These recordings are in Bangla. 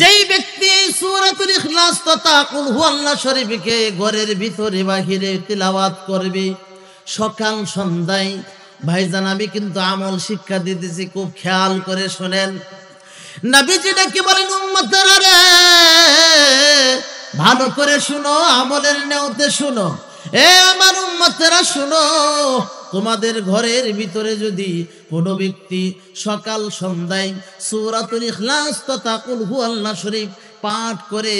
যেই ব্যক্তি এই সুরাতুল ইখলাস তথা কুল হুয়াল্লাহ শরীফকে ঘরের ভিতরে বাহিরে তিলাওয়াত করবে সকাল সন্ধ্যায় ভাইজান আমি কিন্তু আমল শিক্ষা দিতেছি খুব খেয়াল করে শোনেন নাবিজিটা কি বলেন উম্মতারে ভালো করে শুনো আমলের নেওতে শুনো এ আমার উম্মতেরা শুনো তোমাদের ঘরের ভিতরে যদি কোনো ব্যক্তি সকাল সন্ধ্যায় সুরাতুল ইখলাস তথা কুলহু আল্লাহ শরীফ পাঠ করে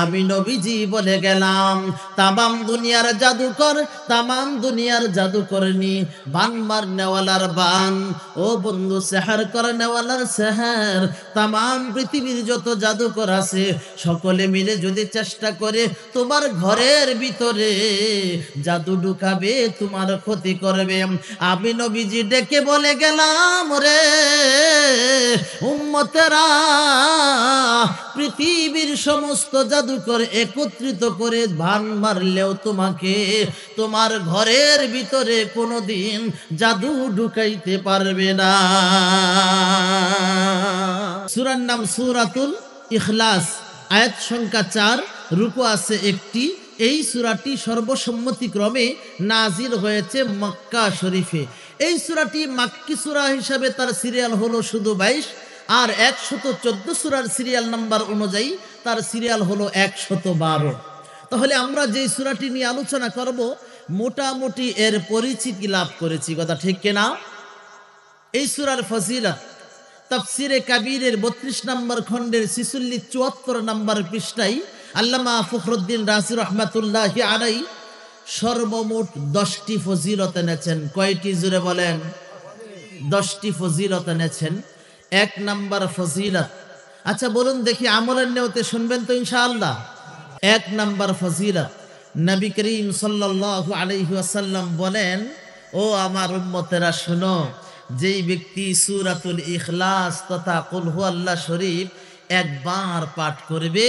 আমি নবীজি বলে গেলাম তামাম দুনিয়ার জাদুকর তামাম দুনিয়ার জাদুকরনি বান মার নেওয়ালার বান ও বন্ধু সেহার কর নেওয়ালার সেহার তামাম পৃথিবীর যত জাদুকর আছে সকলে মিলে যদি চেষ্টা করে তোমার ঘরের ভিতরে জাদু ঢুকাবে তোমার ক্ষতি করবে আমি নবীজি ডেকে বলে গেলাম রে উম্মতেরা পৃথিবী পৃথিবীর সমস্ত জাদুকর একত্রিত করে ভান মারলেও তোমাকে তোমার ঘরের ভিতরে কোনোদিন জাদু ঢুকাইতে পারবে না সুরার নাম সুরাতুল ইখলাস আয়াত সংখ্যা চার রুকু আছে একটি এই সুরাটি সর্বসম্মতিক্রমে নাজির হয়েছে মক্কা শরীফে এই সুরাটি মাক্কি সুরা হিসাবে তার সিরিয়াল হলো শুধু বাইশ আর একশত চোদ্দ সুরার সিরিয়াল নাম্বার অনুযায়ী তার সিরিয়াল হলো একশত বারো তাহলে আমরা যে সুরাটি নিয়ে আলোচনা করব মোটামুটি এর পরিচিতি লাভ করেছি কথা ঠিক কেনা এই সুরার ফজিলা তফসিরে কাবিরের বত্রিশ নম্বর খণ্ডের শিশুল্লি চুয়াত্তর নম্বর পৃষ্ঠায় আল্লামা ফখরুদ্দিন রাসির রহমাতুল্লাহ আড়াই সর্বমোট দশটি ফজিলত এনেছেন কয়টি জুড়ে বলেন দশটি ফজিলত এনেছেন এক নাম্বার ফজিলত আচ্ছা বলুন দেখি আমলের নেওতে শুনবেন তো ইনশাআল্লাহ এক নাম্বার ফজিলত নবী করিম সাল্লাল্লাহু আলাইহি ওয়াসাল্লাম বলেন ও আমার উম্মতেরা শোনো যেই ব্যক্তি সুরাতুল ইখলাস তথা কুলহু আল্লাহ শরীফ একবার পাঠ করবে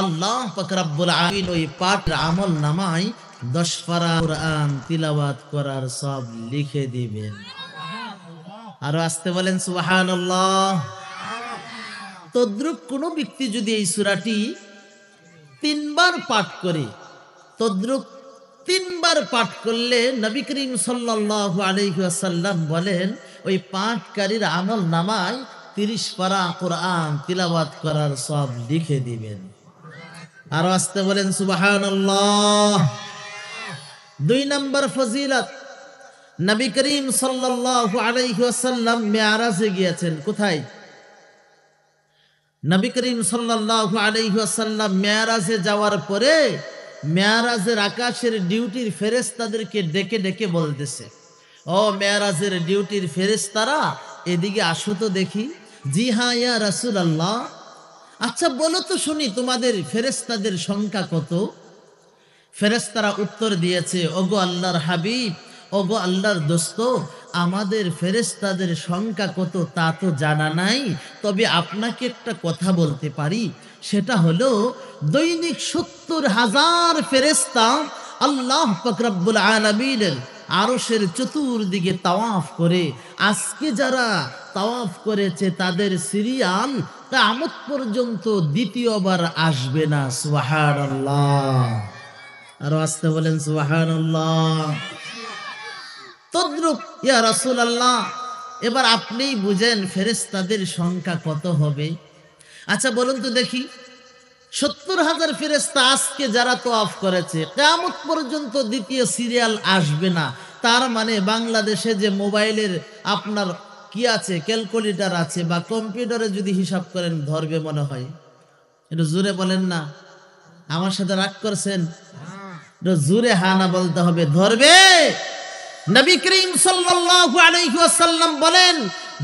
আল্লাহ ফকরাব্বুল আমিন ওই পাঠ আমল নামায় দশ পারা কোরআন তিলাওয়াত করার সব লিখে দিবেন আরো আসতে বলেন সুবাহান তদ্রুপ কোনো ব্যক্তি যদি এই সুরাটি তিনবার পাঠ করে তদ্রুপ তিনবার পাঠ করলে নবী করিম সাল্লাহ আলহাসাল্লাম বলেন ওই পাঠকারীর আমল নামায় তিরিশ পারা কোরআন তিলাবাত করার সব লিখে দিবেন আরো আসতে বলেন সুবাহান দুই নম্বর ফজিলত নবী করিম সাল্লাল্লাহু আলাইহি ওয়াসাল্লাম মেয়ারাজে গিয়েছেন কোথায় নবী করিম সাল্লাল্লাহু আলাইহি ওয়াসাল্লাম মেয়ারাজে যাওয়ার পরে মেয়ারাজের আকাশের ডিউটির ফেরেশতাদেরকে ডেকে ডেকে বলতেছে ও মেয়ারাজের ডিউটির ফেরেশতারা এদিকে আসো তো দেখি জি হ্যাঁ ইয়া রাসূলুল্লাহ আচ্ছা বলো তো শুনি তোমাদের ফেরেশতাদের সংখ্যা কত ফেরেশতারা উত্তর দিয়েছে ওগো আল্লাহর হাবিব ওগো আল্লাহর দোস্ত আমাদের ফেরেস্তাদের সংখ্যা কত তা তো জানা নাই তবে আপনাকে একটা কথা বলতে পারি সেটা হলো দৈনিক সত্তর হাজার ফেরেস্তা আল্লাহ ফকরাবুল আলমিনের আরসের চতুর্দিকে তাওয়াফ করে আজকে যারা তাওয়াফ করেছে তাদের সিরিয়াল আমত পর্যন্ত দ্বিতীয়বার আসবে না সুহান আল্লাহ আরো আসতে বলেন সুহান আল্লাহ তদ্রুপ ইয়া রসুল আল্লাহ এবার আপনিই বুঝেন ফেরেস্তাদের সংখ্যা কত হবে আচ্ছা বলুন তো দেখি সত্তর হাজার ফেরেস্তা আজকে যারা তো অফ করেছে কেমন পর্যন্ত দ্বিতীয় সিরিয়াল আসবে না তার মানে বাংলাদেশে যে মোবাইলের আপনার কি আছে ক্যালকুলেটার আছে বা কম্পিউটারে যদি হিসাব করেন ধরবে মনে হয় এটা জোরে বলেন না আমার সাথে রাগ করছেন হ্যাঁ। জোরে হানা বলতে হবে ধরবে নবী করিম সাল্লাল্লাহু আলাইহি ওয়াসাল্লাম বলেন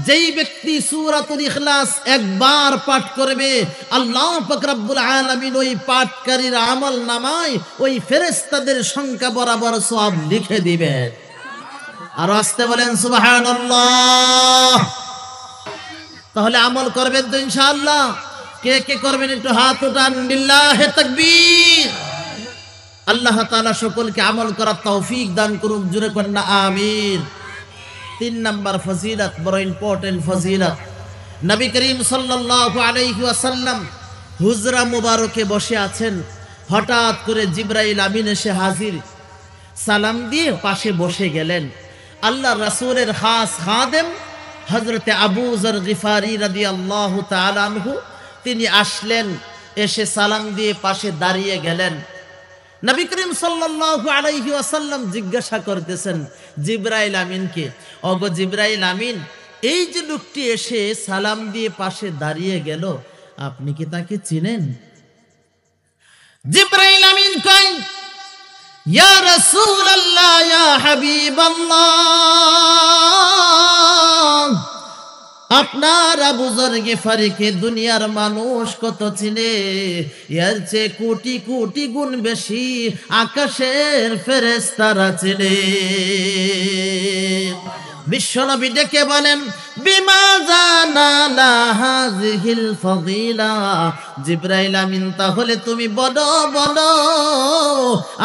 যেই ব্যক্তি সূরাতুল ইখলাস একবার পাঠ করবে আল্লাহ পাক রব্বুল আলামিন ওই পাঠকারীর আমল নামায় ওই ফেরেশতাদের সংখ্যা বরাবর সওয়াব লিখে দিবেন আর আসতে বলেন সুবহানাল্লাহ তাহলে আমল করবেন তো ইনশাআল্লাহ কে কে করবেন একটু হাত উঠান বিল্লাহে তাকবীর আল্লাহ তালা সকলকে আমল করার তৌফিক দান করুক জুড়ে না আমির তিন নম্বর ফজিলত বড় ইম্পর্টেন্ট ফজিলত নবী করিম সাল্লাসাল্লাম হুজরা মুবারকে বসে আছেন হঠাৎ করে জিব্রাইল আমিন এসে হাজির সালাম দিয়ে পাশে বসে গেলেন আল্লাহ রাসূলের খাস খাদেম হজরতে আবু জর গিফারি রাদি আল্লাহ তালানহু তিনি আসলেন এসে সালাম দিয়ে পাশে দাঁড়িয়ে গেলেন নবী করিম সাল্লাল্লাহু আলাইহি ওয়াসাল্লাম জিজ্ঞাসা করতেছেন জিবরাইল আমিনকে অগ জিব্রাইল আমিন এই যে লোকটি এসে সালাম দিয়ে পাশে দাঁড়িয়ে গেল আপনি কি তাকে চিনেন জিবরাইল আমিন কয় ইয়া রাসূলুল্লাহ ইয়া হাবিবাল্লাহ আপনার আবুজর ফারিকে দুনিয়ার মানুষ কত চিনে এর চেয়ে কোটি কোটি গুণ বেশি আকাশের ফেরেস্তারা চিনে বিশ্বনবী ডেকে বলেন বিমা জানা হাজিহিল ফদিলা জিব্রাইল আমিন তাহলে তুমি বলো বলো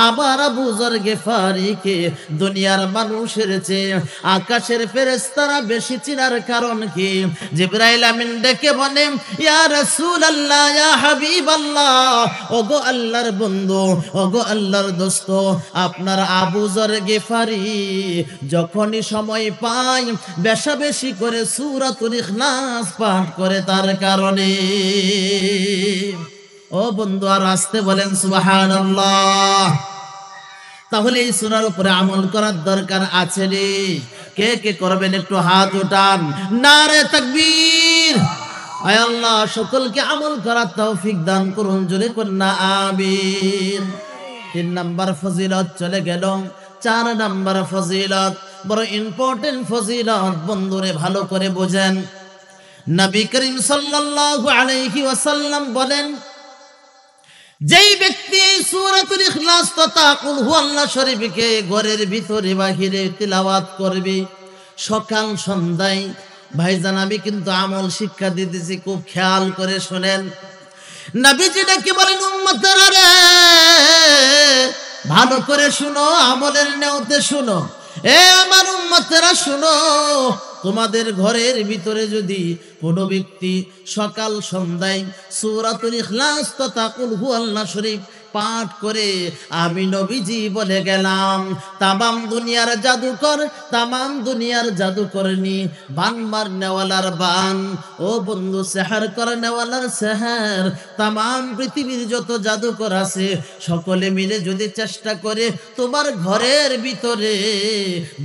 আবার বুজর গেফারিকে দুনিয়ার মানুষের চেয়ে আকাশের ফেরেস্তারা বেশি চিনার কারণ কি জিব্রাইল আমিন ডেকে বলেন ইয়া রাসূলুল্লাহ ইয়া হাবিবাল্লাহ ওগো আল্লাহর বন্ধু ওগো আল্লাহর দোস্ত আপনার আবুজর গেফারি যখনই সময় পা সবাই বেশা বেশি করে সুরাতুল ইখলাস পাঠ করে তার কারণে ও বন্ধু আর আসতে বলেন সুবহানাল্লাহ তাহলে এই সুরার উপরে আমল করার দরকার আছে রে কে কে করবেন একটু হাত উঠান না রে তাকবীর আয় আল্লাহ সকলকে আমল করার তৌফিক দান করুন জোরে কন্যা আমিন তিন নাম্বার ফজিলত চলে গেল চার নাম্বার ফজিলত বড় ইম্পর্টেন্ট ফজিলত বন্ধুরে ভালো করে বোঝেন নবী করিম সাল্লাল্লাহু আলাইহি ওয়াসাল্লাম বলেন যেই ব্যক্তি এই সূরাতুল ইখলাস তথা কুল হুয়াল্লাহ শরীফকে ঘরের ভিতরে বাহিরে তিলাওয়াত করবে সকাল সন্ধ্যায় ভাইজান আমি কিন্তু আমল শিক্ষা দিতেছি খুব খেয়াল করে শোনেন নাবিজিটা কি বলেন উম্মতারা ভালো করে শুনো আমলের নেওতে শুনো এ আমার উম্মতেরা শুনো তোমাদের ঘরের ভিতরে যদি কোনো ব্যক্তি সকাল সন্ধ্যায় সৌরাতুল ইখলাস তথা কুল হু আল্লাহ শরীফ পাঠ করে আমি নবীজি বলে গেলাম তামাম দুনিয়ার জাদুকর তামাম দুনিয়ার জাদুকরনি বান মার নেওয়ালার বান ও বন্ধু সেহার কর নেওয়ালার সেহার তামাম পৃথিবীর যত জাদুকর আছে সকলে মিলে যদি চেষ্টা করে তোমার ঘরের ভিতরে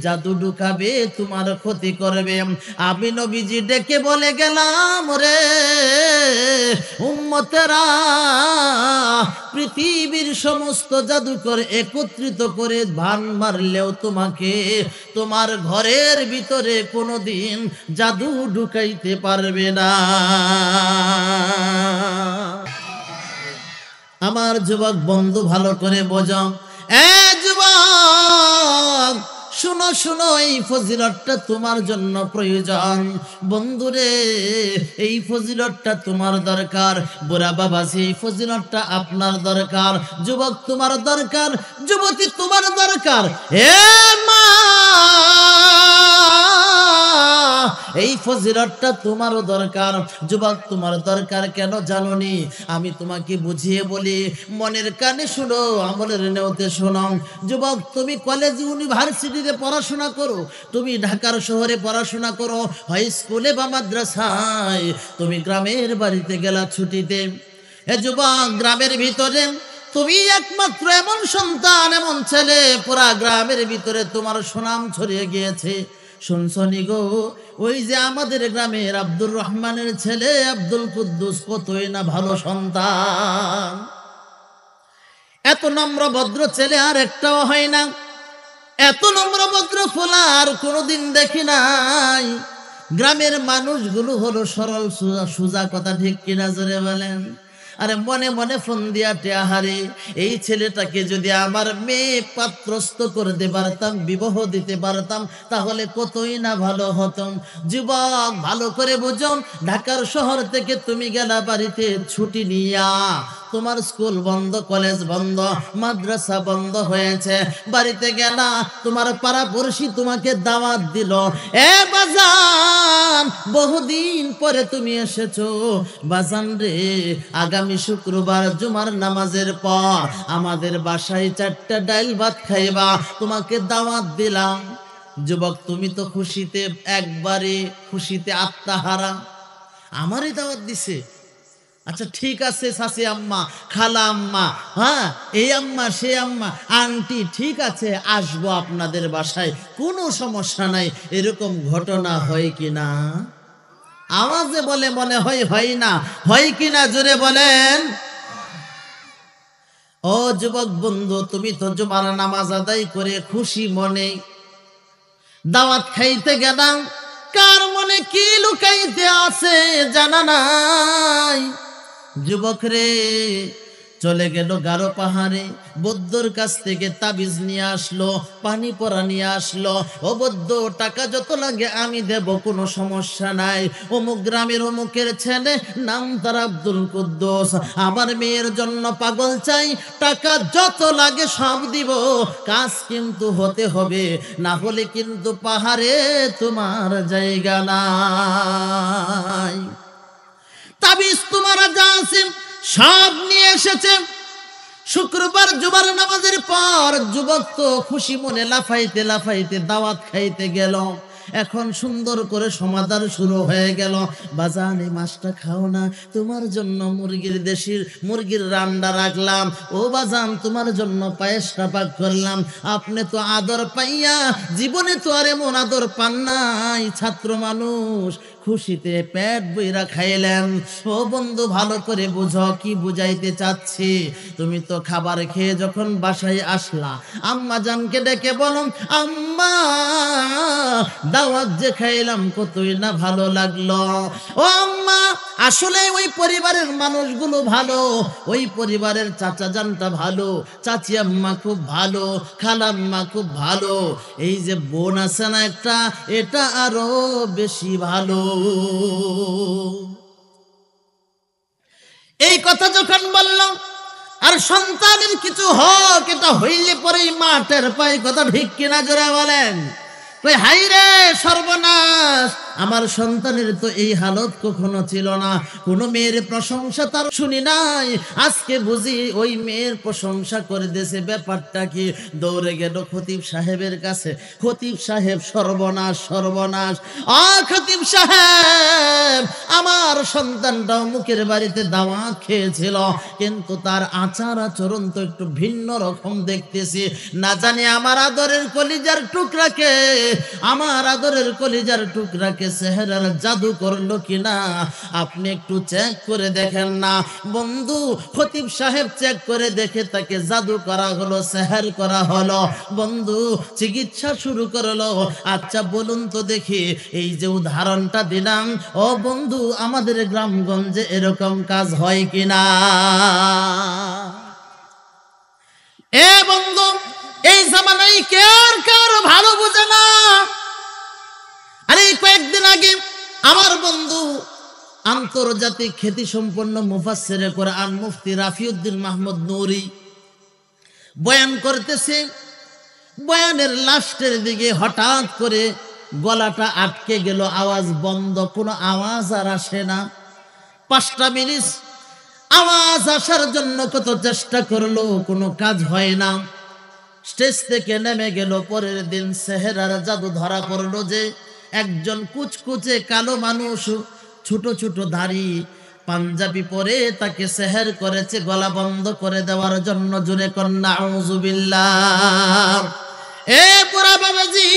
জাদু ঢুকাবে তোমার ক্ষতি করবে আমি নবীজি ডেকে বলে গেলাম রে উম্মতেরা পৃথিবী পৃথিবীর সমস্ত জাদুকর একত্রিত করে ভান মারলেও তোমাকে তোমার ঘরের ভিতরে কোনোদিন জাদু ঢুকাইতে পারবে না আমার যুবক বন্ধু ভালো করে বোঝাও এ যুবক শুনো শুনো এই ফজিলতটা তোমার জন্য প্রয়োজন বন্ধুরে এই ফজিলতটা তোমার দরকার বুড়া বাবা সেই ফজিলতটা আপনার দরকার যুবক তোমার দরকার যুবতী তোমার দরকার হে মা এই ফজিলতটা তোমারও দরকার যুবক তোমার দরকার কেন জানো নি আমি তোমাকে বুঝিয়ে বলি মনের কানে শুনো আমলের নেওতে শোনো যুবক তুমি কলেজ ইউনিভার্সিটিতে পড়াশোনা করো তুমি ঢাকার শহরে পড়াশোনা করো হাই স্কুলে বা মাদ্রাসায় তুমি গ্রামের বাড়িতে গেলা ছুটিতে হে যুবক গ্রামের ভিতরে তুমি একমাত্র এমন সন্তান এমন ছেলে পুরা গ্রামের ভিতরে তোমার সুনাম ছড়িয়ে গিয়েছে শুনছনি গো ওই যে আমাদের গ্রামের আব্দুর রহমানের ছেলে আব্দুল কুদ্দুস কতই না ভালো সন্তান এত নম্র ভদ্র ছেলে আর একটাও হয় না এত নম্র ভদ্র ফোলা আর কোনোদিন দেখি নাই গ্রামের মানুষগুলো হলো সরল সোজা কথা ঠিক কিনা জোরে বলেন আরে মনে মনে ফোন দিয়া টেহারে এই ছেলেটাকে যদি আমার মেয়ে করে দিতে পারতাম বিবাহ দিতে পারতাম তাহলে কতই না ভালো হতম যুবক ভালো করে বুঝুন ঢাকার শহর থেকে তুমি গেলা বাড়িতে ছুটি নিয়া তোমার স্কুল বন্ধ কলেজ বন্ধ মাদ্রাসা বন্ধ হয়েছে বাড়িতে গেলা তোমার পাড়া তোমাকে দাওয়াত দিল এ বাজান বহুদিন পরে তুমি এসেছো বাজান রে আগামী শুক্রবার জুমার নামাজের পর আমাদের বাসায় চারটা ডাইল ভাত খাইবা তোমাকে দাওয়াত দিলাম যুবক তুমি তো খুশিতে একবারে খুশিতে আত্মাহারা আমারই দাওয়াত দিছে আচ্ছা ঠিক আছে সাসি আম্মা খালা আম্মা হ্যাঁ এই আম্মা সে আম্মা আন্টি ঠিক আছে আসব আপনাদের বাসায় কোনো সমস্যা নাই এরকম ঘটনা হয় কি না আওয়াজে বলে মনে হয় হয় না হয় কি না জোরে বলেন ও যুবক বন্ধু তুমি তো জুমার নামাজ আদায় করে খুশি মনে দাওয়াত খাইতে গেলাম কার মনে কি লুকাইতে আছে জানা নাই যুবক রে চলে গেল গারো পাহাড়ে বৌদ্ধর কাছ থেকে তাবিজ নিয়ে আসলো পানি পরা নিয়ে আসলো ও বৌদ্ধ টাকা যত লাগে আমি দেব কোনো সমস্যা নাই অমুক গ্রামের অমুকের ছেলে নাম তার আব্দুল কুদ্দোস আমার মেয়ের জন্য পাগল চাই টাকা যত লাগে সব দিব কাজ কিন্তু হতে হবে না হলে কিন্তু পাহাড়ে তোমার জায়গা নাই তাবিজ তোমার সব নিয়ে শুক্রবার জুবার নামাজের পর যুবক তো খুশি মনে লাফাইতে লাফাইতে দাওয়াত খাইতে গেল এখন সুন্দর করে সমাধান শুরু হয়ে গেল মাছটা খাও না তোমার জন্য মুরগির দেশির মুরগির রান্না রাখলাম ও বাজান তোমার জন্য পায়েসটা পাক করলাম আপনি তো আদর পাইয়া জীবনে তো আর এমন আদর পান নাই ছাত্র মানুষ খুশিতে পেট বইরা খাইলেন ও বন্ধু ভালো করে বুঝো কি বুঝাইতে চাচ্ছি তুমি তো খাবার খেয়ে যখন বাসায় আসলা আম্মা জানকে ডেকে বলো আম্মা দাওয়াত যে খাইলাম কতই না ভালো লাগলো ও আম্মা আসলে ওই পরিবারের মানুষগুলো ভালো ওই পরিবারের চাচা জানটা ভালো চাচি আম্মা খুব ভালো খালাম্মা খুব ভালো এই যে বোন আছে না একটা এটা আরো বেশি ভালো এই কথা যখন বলল আর সন্তানের কিছু হক এটা হইলে পরেই মাঠের পায়ে কথা ঠিক কিনা জোরে বলেন হাই রে সর্বনাশ আমার সন্তানের তো এই হালত কখনো ছিল না কোনো মেয়ের প্রশংসা তার শুনি নাই আজকে বুঝি ওই মেয়ের প্রশংসা করে দিয়েছে ব্যাপারটা কি দৌড়ে গেল খতিব সাহেবের কাছে খতিব সাহেব সর্বনাশ সর্বনাশ আ খতিব সাহেব আমার সন্তানটাও মুখের বাড়িতে দাওয়া খেয়েছিল কিন্তু তার আচার আচরণ তো একটু ভিন্ন রকম দেখতেছি না জানি আমার আদরের কলিজার টুকরাকে আমার আদরের কলিজার টুকরাকে সেহেরার জাদু করলো কিনা আপনি একটু চেক করে দেখেন না বন্ধু খতিব সাহেব চেক করে দেখে তাকে জাদু করা হলো সেহের করা হলো বন্ধু চিকিৎসা শুরু করলো আচ্ছা বলুন তো দেখি এই যে উদাহরণটা দিলাম ও বন্ধু আমাদের গ্রামগঞ্জে এরকম কাজ হয় কিনা এ বন্ধু এই জামানায় কার ভালো বুঝে না এই কয়েকদিন আগে আমার বন্ধু আন্তর্জাতিক খ্যাতি সম্পন্ন মুফাসের আর মুফতি রাফিউদ্দিন মাহমুদ নৌরি বয়ান করতেছে বয়ানের লাস্টের দিকে হঠাৎ করে গলাটা আটকে গেল আওয়াজ বন্ধ কোনো আওয়াজ আর আসে না পাঁচটা মিনিট আওয়াজ আসার জন্য কত চেষ্টা করলো কোনো কাজ হয় না স্টেজ থেকে নেমে গেল পরের দিন সেহেরার জাদু ধরা পড়লো যে একজন কুচকুচে কালো মানুষ ছোট ছোট দাড়ি পাঞ্জাবি পরে তাকে সেহের করেছে গলা বন্ধ করে দেওয়ার জন্য জুড়ে কন্যা এ পুরা বাবাজি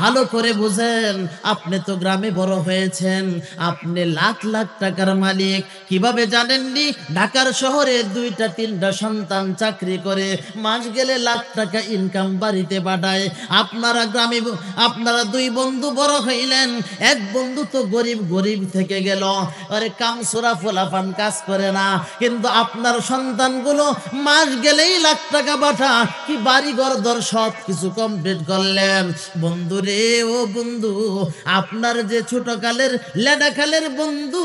ভালো করে বুঝেন আপনি তো গ্রামে বড় হয়েছেন আপনি লাখ লাখ টাকার মালিক কিভাবে জানেননি ঢাকার শহরে দুইটা তিনটা সন্তান চাকরি করে মাস গেলে লাখ টাকা ইনকাম বাড়িতে পাঠায় আপনারা গ্রামে আপনারা দুই বন্ধু বড় হইলেন এক বন্ধু তো গরিব গরিব থেকে গেল আরে কামসুরা ফোলাফান কাজ করে না কিন্তু আপনার সন্তানগুলো মাস গেলেই লাখ টাকা পাঠা কি বাড়ি ঘর দর সব কিছু কমপ্লিট করলেন বন্ধু বন্ধু রে ও বন্ধু আপনার যে ছোট কালের লেডা খালের বন্ধু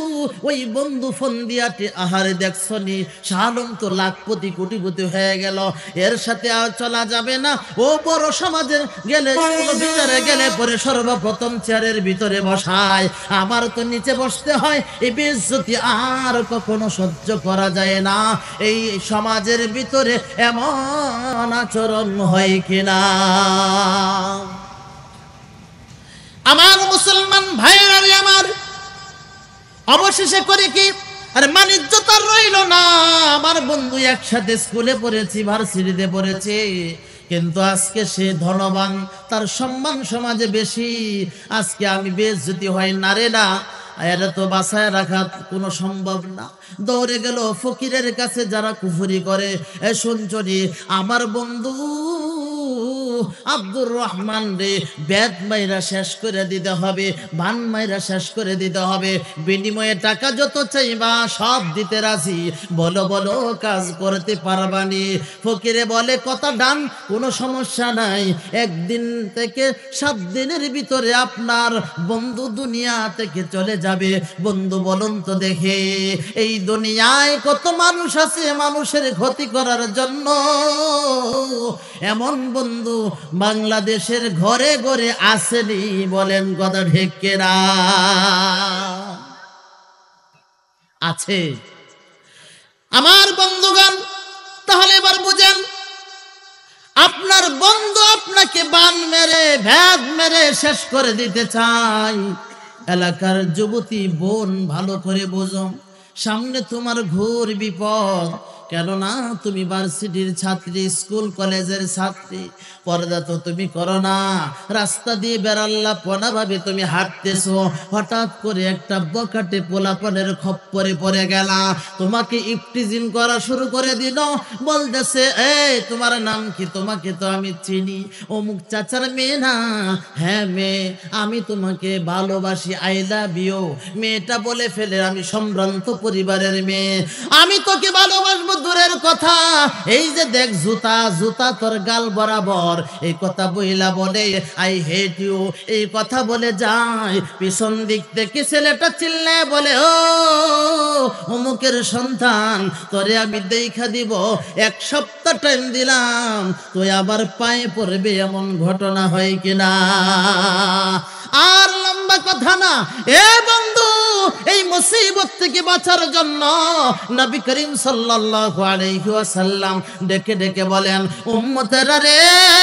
ওই বন্ধু ফোন দিয়াটি আহারে দেখছনি শাহালম তো লাখপতি কোটিপতি হয়ে গেল এর সাথে আর চলা যাবে না ও বড় সমাজের গেলে ভিতরে গেলে পরে সর্বপ্রথম চেয়ারের ভিতরে বসায় আমার তো নিচে বসতে হয় এই বেজ্জতি আর কখনো সহ্য করা যায় না এই সমাজের ভিতরে এমন আচরণ হয় কিনা আমার মুসলমান ভাইয়েরা আমার অবশেষে করে কি আর মানিজ্যতার রইল না আমার বন্ধু একসাথে স্কুলে পড়েছি ভার্সিটিতে পড়েছে কিন্তু আজকে সে ধনবান তার সম্মান সমাজে বেশি আজকে আমি বেশ যদি হয় না রে না এটা তো বাসায় রাখা কোনো সম্ভব না দৌড়ে গেল ফকিরের কাছে যারা কুফুরি করে এ শুনছনি আমার বন্ধু আব্দুর রহমান রে বেদ মাইরা শেষ করে দিতে হবে বান মাইরা শেষ করে দিতে হবে বিনিময়ে টাকা যত চাইবা সব দিতে রাজি বলো বলো কাজ করতে পারবানি ফকিরে বলে কথা ডান কোনো সমস্যা নাই একদিন থেকে সাত দিনের ভিতরে আপনার বন্ধু দুনিয়া থেকে চলে যাবে বন্ধু বলুন তো দেখে এই দুনিয়ায় কত মানুষ আছে মানুষের ক্ষতি করার জন্য এমন বন্ধু বাংলাদেশের ঘরে ঘরে আসেনি বলেন কথা ঢেকেরা আছে আমার বন্ধুগণ তাহলে এবার বুঝেন আপনার বন্ধু আপনাকে বান মেরে ভ্যাদ মেরে শেষ করে দিতে চাই এলাকার যুবতী বোন ভালো করে বোঝো সামনে তোমার ঘোর বিপদ কেননা তুমি ভার্সিটির ছাত্রী স্কুল কলেজের ছাত্রী পর্দা তো তুমি করো না রাস্তা দিয়ে বেড়াল্লা পোনা ভাবে তুমি হাঁটতেছ হঠাৎ করে একটা বকাটে পোলাপনের খপ্পরে পড়ে গেলা তোমাকে ইফটিজিন করা শুরু করে দিল বলতেছে এ তোমার নাম কি তোমাকে তো আমি চিনি অমুক চাচার মেয়ে না হ্যাঁ মেয়ে আমি তোমাকে ভালোবাসি আই লাভ ইউ মেয়েটা বলে ফেলে আমি সম্ভ্রান্ত পরিবারের মেয়ে আমি তোকে ভালোবাসবো দূরের কথা এই যে দেখ জুতা জুতা তোর গাল বরাবর পাথর এই কথা বইলা বলে আই হেট ইউ এই কথা বলে যায় পিছন দিক থেকে ছেলেটা চিল্লে বলে ও অমুকের সন্তান তোরে আমি দেখা দিব এক সপ্তাহ টাইম দিলাম তুই আবার পায়ে পড়বে এমন ঘটনা হয় কিনা আর লম্বা কথা না এ বন্ধু এই মুসিবত থেকে বাঁচার জন্য নবী করিম সাল্লাল্লাহু আলাইহি ওয়াসাল্লাম ডেকে ডেকে বলেন উম্মতেরা রে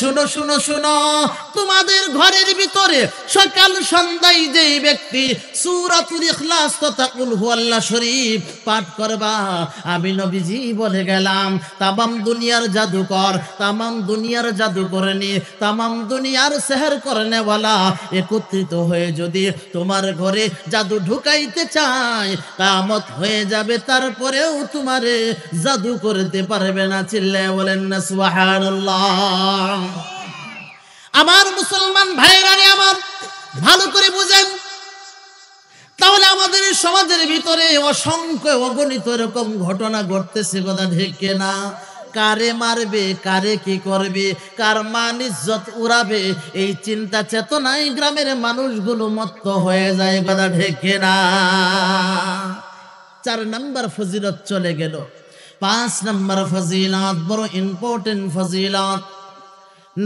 শুনো শুনো শুনো তোমাদের ঘরের ভিতরে সকাল সন্ধ্যায় যে ব্যক্তি সুরাতুল ইখলাস তথা কুল আল্লাহ শরীফ পাঠ করবা আমি নবীজি বলে গেলাম তামাম দুনিয়ার জাদুকর তামাম দুনিয়ার জাদু করে নি তামাম দুনিয়ার সেহের করে নেওয়ালা একত্রিত হয়ে যদি তোমার ঘরে জাদু ঢুকাইতে চায় কামত হয়ে যাবে তারপরেও তোমারে জাদু করতে পারবে না চিল্লায় বলেন না সুবহানাল্লাহ আমার মুসলমান ভাইরানি আমার ভালো করে বুঝেন তাহলে আমাদের সমাজের ভিতরে অসংখ্য অগণিত এরকম ঘটনা ঘটতেছে কথা ঢেকে না কারে মারবে কারে কি করবে কার মান ইজ্জত উড়াবে এই চিন্তা চেতনায় গ্রামের মানুষগুলো মত্ত হয়ে যায় কথা ঢেকে না চার নম্বর ফজিলত চলে গেল পাঁচ নম্বর ফজিলত বড় ইম্পর্টেন্ট ফজিলত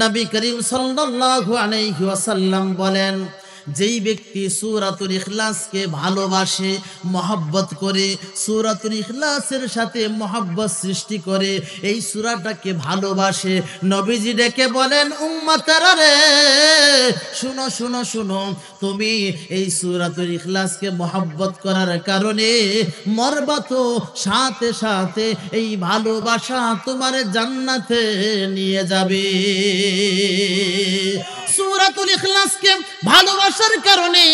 নবী করিম সাল্লাল্লাহু আলাইহি ওয়াসাল্লাম বলেন যেই ব্যক্তি সুরাতুল ইখলাসকে ভালোবাসে মহব্বত করে সুরাতুল ইখলাসের সাথে মহব্বত সৃষ্টি করে এই সুরাটাকে ভালোবাসে নবীজি ডেকে বলেন উম্মাতারা রে শুনো শুনো শুনো তুমি এই সুরাতুল ইখলাসকে মহব্বত করার কারণে মরবা তো সাথে সাথে এই ভালোবাসা তোমার জান্নাতে নিয়ে যাবে সুরাতুল ইখলাসকে ভালোবাসা ভালোবাসার কারণে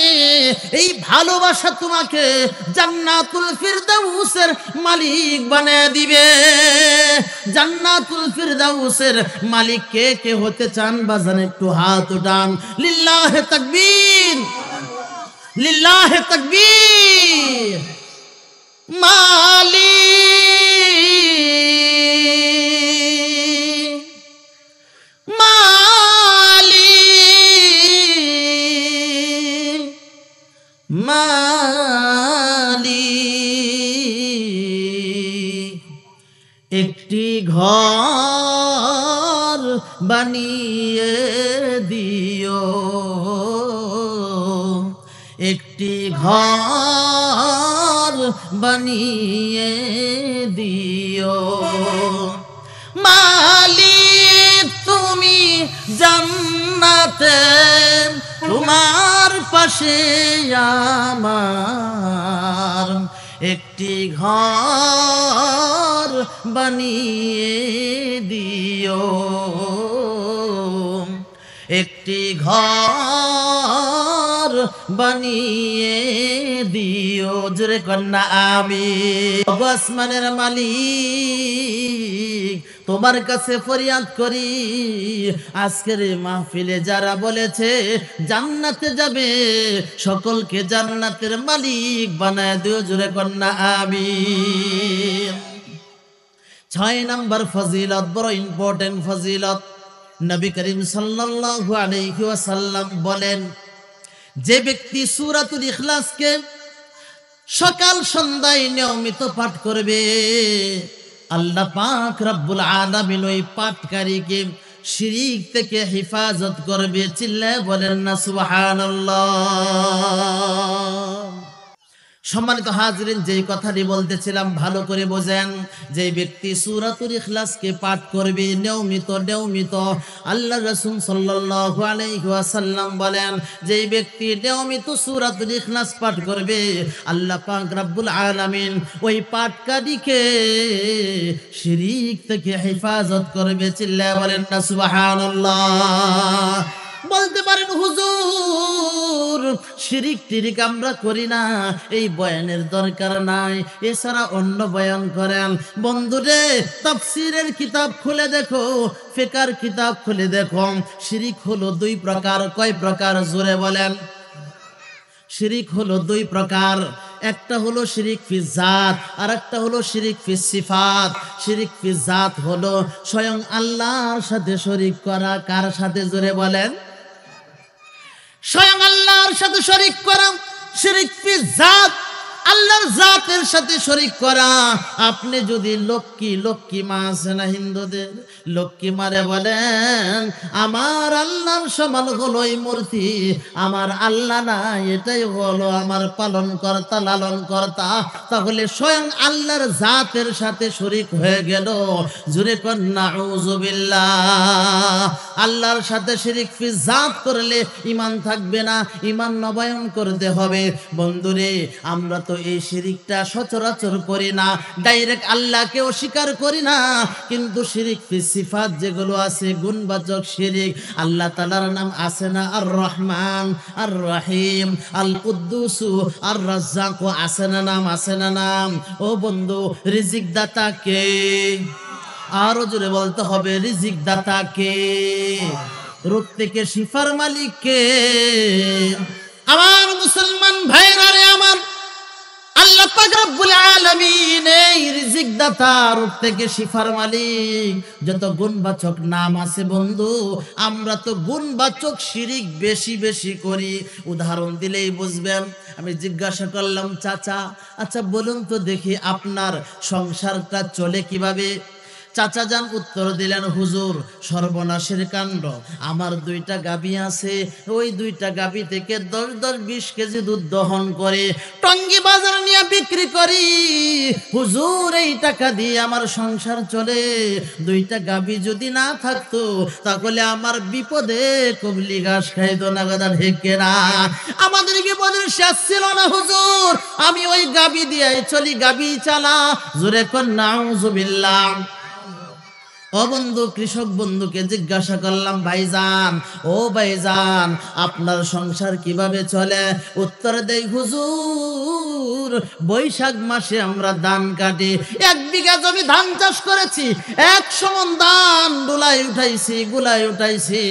এই ভালোবাসা তোমাকে জান্নাতুল ফিরদাউসের মালিক বানিয়ে দিবে জান্নাতুল ফিরদাউসের মালিক কে কে হতে চান বাজান একটু হাত উঠান লিল্লাহে তাকবীর লিল্লাহে তাকবীর মালিক ঘর বানিয়ে দিও একটি ঘর বানিয়ে দিও মালি তুমি জান্নাতে তোমার পাশে আমার একটি ঘর বানিয়ে দিও একটি ঘর বানিয়ে দিও জোরে কন্যা আমি আসমানের মালিক তোমার কাছে ফরিয়াদ করি আজকের মাহফিলে যারা বলেছে জান্নাতে যাবে সকলকে জান্নাতের মালিক বানায় দিও জোরে কন্যা আমি ছয় নাম্বার ফজিলত বড় ইম্পর্টেন্ট ফজিলত নবী করিম সাল্লাল্লাহু আলাইহি বলেন যে ব্যক্তি সুরাতুল ইখলাসকে সকাল সন্ধ্যায় নিয়মিত পাঠ করবে আল্লাহ পাক রব্বুল আলামিন ওই পাঠকারীকে শিরিক থেকে হেফাজত করবে চিল্লে বলেন না সুবহানাল্লাহ সম্মানিত হাজরিন যেই কথাটি বলতেছিলাম ভালো করে বোঝেন যে ব্যক্তি সুরাতুল ইখলাসকে পাঠ করবে নিয়মিত নিয়মিত আল্লাহ রসুল সাল্লাল্লাহু আলাইহি ওয়াসাল্লাম বলেন যেই ব্যক্তি নিয়মিত সুরাতুর ইখলাস পাঠ করবে আল্লাহ পাক রব্বুল আলামিন ওই পাঠকারীকে শিরিক থেকে হেফাজত করবে চিল্লা বলেন না সুবহানাল্লাহ বলতে পারেন হুজুর শিরিক টিরিক আমরা করি না এই বয়ানের দরকার নাই এছাড়া অন্য বয়ান করেন বন্ধুরে তাফসিরের কিতাব খুলে দেখো ফেকার কিতাব খুলে দেখো শিরিক হলো দুই প্রকার কয় প্রকার জোরে বলেন শিরিক হলো দুই প্রকার একটা হলো শিরিক ফি জাত আর একটা হলো শিরিক ফি সিফাত শিরিক ফি জাত হলো স্বয়ং আল্লাহর সাথে শরিক করা কার সাথে জোরে বলেন স্বয়ং আল্লাহর সাথে শরিক করাম শিরিক পি জাত আল্লাহর জাতের সাথে শরিক করা আপনি যদি লক্ষ্মী লক্ষ্মী মা আছে না হিন্দুদের লক্ষ্মী মারে বলেন আমার আল্লাহর সমান হলো মূর্তি আমার আল্লাহ না এটাই হলো আমার পালন কর্তা লালন কর্তা তাহলে স্বয়ং আল্লাহর জাতের সাথে শরিক হয়ে গেল জুরে কন্যা আল্লাহর সাথে শিরিক ফি জাত করলে ইমান থাকবে না ইমান নবায়ন করতে হবে বন্ধুরে আমরা তো এই শিরিকটা সচরাচর করি না ডাইরেক্ট আল্লাহকে অস্বীকার করি না কিন্তু শিরিক সিফাত যেগুলো আছে গুণবাচক শিরিক আল্লাহ তালার নাম আছে না আর রহমান আর রহিম আল কুদ্দুসু আর রাজ্জাকু আছে না নাম আছে না নাম ও বন্ধু রিজিক দাতা কে আরো জোরে বলতে হবে রিজিক দাতা কে রোগ থেকে শিফার মালিক কে আমার মুসলমান ভাইরা রে আমার যত গুণবাচক নাম আছে বন্ধু আমরা তো গুণবাচক শিরিক বেশি বেশি করি উদাহরণ দিলেই বুঝবেন আমি জিজ্ঞাসা করলাম চাচা আচ্ছা বলুন তো দেখি আপনার সংসারটা চলে কিভাবে চাচা যান উত্তর দিলেন হুজুর সর্বনাশের কাণ্ড আমার দুইটা গাবি আছে ওই দুইটা গাবি থেকে দশ দশ বিশ কেজি দুধ দহন করে টঙ্গি বাজার নিয়ে বিক্রি করি হুজুর এই টাকা দিয়ে আমার সংসার চলে দুইটা গাবি যদি না থাকতো তাহলে আমার বিপদে কবলি ঘাস খাইতো না গাদা ঢেকে না আমাদের বিপদের শেষ ছিল না হুজুর আমি ওই গাবি দিয়ে চলি গাবি চালা জোরে কন্যা জুবিল্লাম অবন্ধু কৃষক বন্ধুকে জিজ্ঞাসা করলাম ভাইজান ও ভাইজান আপনার সংসার কিভাবে চলে উত্তর দেই হুজুর বৈশাখ মাসে আমরা ধান কাটি এক বিঘা জমি ধান চাষ করেছি এক সমন ধান গুলাই উঠাইছি গুলাই উঠাইছি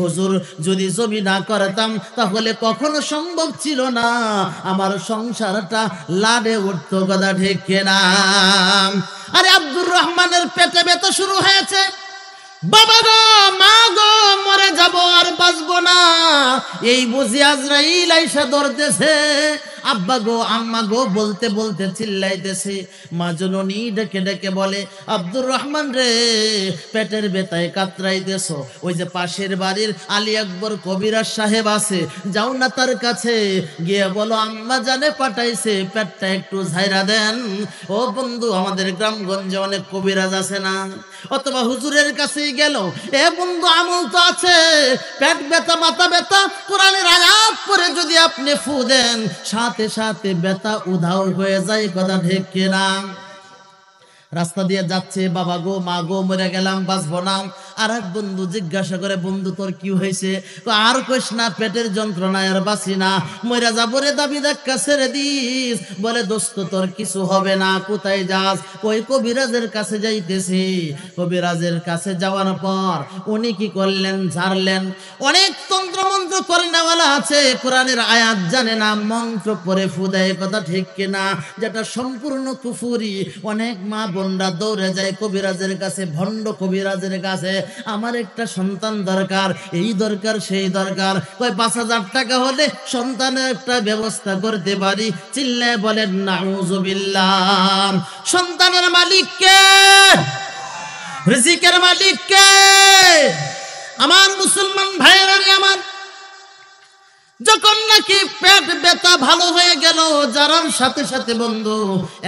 হুজুর যদি জমি না করতাম তাহলে কখনো সম্ভব ছিল না আমার সংসারটা লাডে উঠতো কথা ঠিক কেনা আরে আব্দুর রহমানের পেটে ব্যথা শুরু হয়েছে আছে বাবা গো মা গো মরে যাব আর বাঁচবো না এই বুঝি আজরাইল আইসা ধরতেছে আব্বা গো আম্মা গো বলতে বলতে চিল্লাইতেছে মা জননী ডেকে ডেকে বলে আব্দুর রহমান রে পেটের বেতায় কাতরাইতেছ ওই যে পাশের বাড়ির আলী আকবর কবিরাজ সাহেব আছে যাও না তার কাছে গিয়ে বলো আম্মা জানে পাঠাইছে পেটটা একটু ঝাইরা দেন ও বন্ধু আমাদের গ্রামগঞ্জে অনেক কবিরাজ আছে না অথবা হুজুরের কাছে গেল এ বন্ধু আমল তো আছে পেট বেতা মাথা বেতা কোরআনের আয়াত পরে যদি আপনি ফু দেন সাথে সাথে ব্যথা উধাও হয়ে যায় কথা ঠিক রাস্তা দিয়ে যাচ্ছে বাবা গো মা গো মরে গেলাম বাঁচবো না আর এক বন্ধু জিজ্ঞাসা করে বন্ধু তোর কি হয়েছে আর কইস না পেটের যন্ত্রণায় আর বাসি না মইরা যা বলে দাবি দেখা ছেড়ে দিস বলে দোস্ত তোর কিছু হবে না কোথায় যাস ওই কবিরাজের কাছে যাইতেছি কবিরাজের কাছে যাওয়ার পর উনি কি করলেন ঝাড়লেন অনেক তন্ত্রমন্ত্র করে নেওয়ালা আছে কোরআনের আয়াত জানে না মন্ত্র পরে ফুদায় কথা ঠিক কিনা যেটা সম্পূর্ণ কুফুরি অনেক মা বোনরা দৌড়ে যায় কবিরাজের কাছে ভণ্ড কবিরাজের কাছে আমার একটা সন্তান দরকার এই দরকার সেই দরকার ওই পাঁচ হাজার টাকা হলে সন্তানের একটা ব্যবস্থা করতে পারি চিল্লে বলেন নাউজুবিল্লাহ সন্তানের মালিককে রিজিকের মালিককে আমার মুসলমান ভাইয়েরা আমার যখন নাকি পেট ব্যথা ভালো হয়ে গেল যারার সাথে সাথে বন্ধু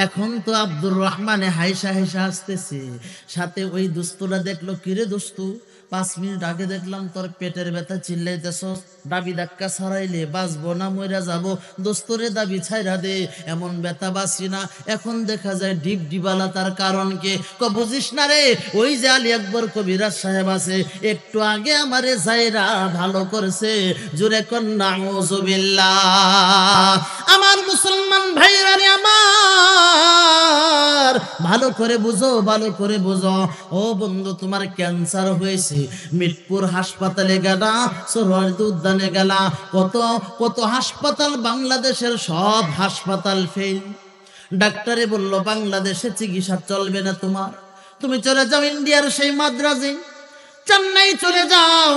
এখন তো আব্দুর রহমানে হাইসা হাইসা আসতেছে সাথে ওই দুস্তুরা দেখলো কিরে দোস্তু পাঁচ মিনিট আগে দেখলাম তোর পেটের ব্যথা চিল্লাইতেছ দাবি ধাক্কা ছাড়াইলে বাঁচবো না মইরা যাব দোস্তরে দাবি ছাইরা দে এমন ব্যথা বাঁচি না এখন দেখা যায় ডিপ ডিবালা তার কারণকে ক বুঝিস না রে ওই যে আলী একবার কবিরাজ সাহেব আছে একটু আগে আমারে যাইরা ভালো করছে জুরে কন্যা আমার মুসলমান ভাইরা রে আমার ভালো করে বুঝো ভালো করে বুঝো ও বন্ধু তোমার ক্যান্সার হয়েছে মিটপুর হাসপাতালে গেলা সরোয়ার উদ্যানে গেলা কত কত হাসপাতাল বাংলাদেশের সব হাসপাতাল ফেল ডাক্তারে বলল বাংলাদেশে চিকিৎসা চলবে না তোমার তুমি চলে যাও ইন্ডিয়ার সেই মাদ্রাজে চেন্নাই চলে যাও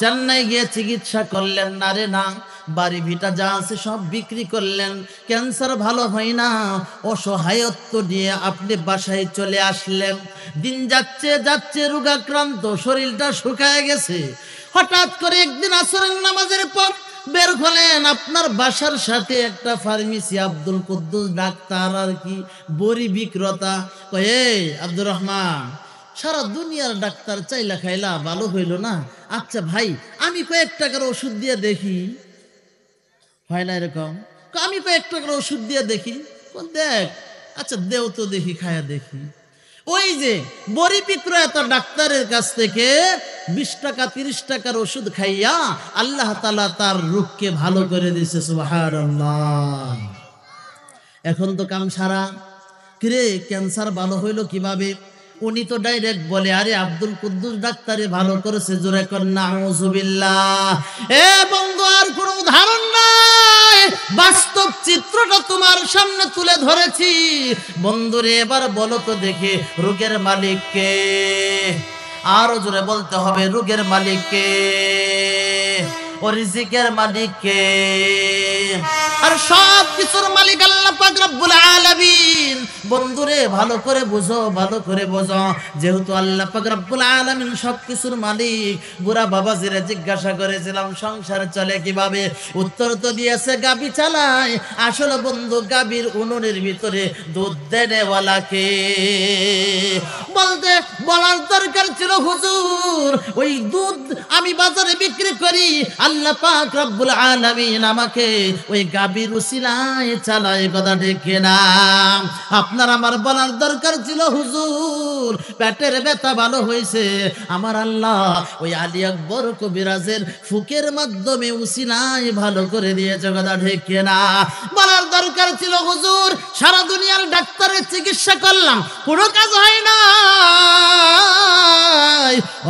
চেন্নাই গিয়ে চিকিৎসা করলেন না রে না বাড়ি ভিটা যা আছে সব বিক্রি করলেন ক্যান্সার ভালো হয় না অসহায়ত্ব নিয়ে আপনি বাসায় চলে আসলেন দিন যাচ্ছে যাচ্ছে রোগাক্রান্ত শরীরটা শুকায় গেছে হঠাৎ করে একদিন আসরের নামাজের পর বের হলেন আপনার বাসার সাথে একটা ফার্মেসি আব্দুল কুদ্দুস ডাক্তার আর কি বড়ি বিক্রতা কয়ে আব্দুর রহমান সারা দুনিয়ার ডাক্তার চাইলা খাইলা ভালো হইল না আচ্ছা ভাই আমি কয়েক টাকার ওষুধ দিয়ে দেখি হয় না এরকম আমি তো একটা করে ওষুধ দিয়ে দেখি দেখ আচ্ছা দেও তো দেখি খায়া দেখি ওই যে বড়ি এত ডাক্তারের কাছ থেকে বিশ টাকা তিরিশ টাকার ওষুধ খাইয়া আল্লাহ তালা তার রোগকে ভালো করে দিছে এখন তো কাম সারা কিরে ক্যান্সার ভালো হইলো কিভাবে উনি তো ডাইরেক্ট বলে আরে আব্দুল কুদ্দুস ডাক্তারে ভালো করেছে জোরে কর না এ বন্ধু আর কোনো উদাহরণ সামনে তুলে ধরেছি বন্ধুরে এবার বলো তো দেখি রোগের মালিককে আরো জোরে বলতে হবে রোগের মালিককে রিজিকের মালিক কে আর সব কিছুর মালিক আল্লাহ পাক রব্বুল আলামিন বন্ধুরে ভালো করে বুঝো ভালো করে বুঝো যেহেতু আল্লাহ পাক রব্বুল আলামিন সব কিছুর মালিক বুড়া জিরে জিজ্ঞাসা করেছিলাম সংসার চলে কিভাবে উত্তর তো দিয়েছে গাবি চালায় আসলে বন্ধু গাবির উনুনের ভিতরে দুধ দেনেওয়ালা কে বলতে বলার দরকার ছিল হুজুর ওই দুধ আমি বাজারে বিক্রি করি আল্লাহ পাক রব্বুল আলামিন আমাকে ওই চালায় কথা ডেকে না আপনার আমার বলার দরকার ছিল হুজুর পেটের ব্যথা ভালো হয়েছে আমার আল্লাহ ওই আলী আকবর কবিরাজের ফুকের মাধ্যমে উসিলায় ভালো করে দিয়েছে কথা ঢেকে না বলার দরকার ছিল হুজুর সারা দুনিয়ার ডাক্তারের চিকিৎসা করলাম কোনো কাজ হয় না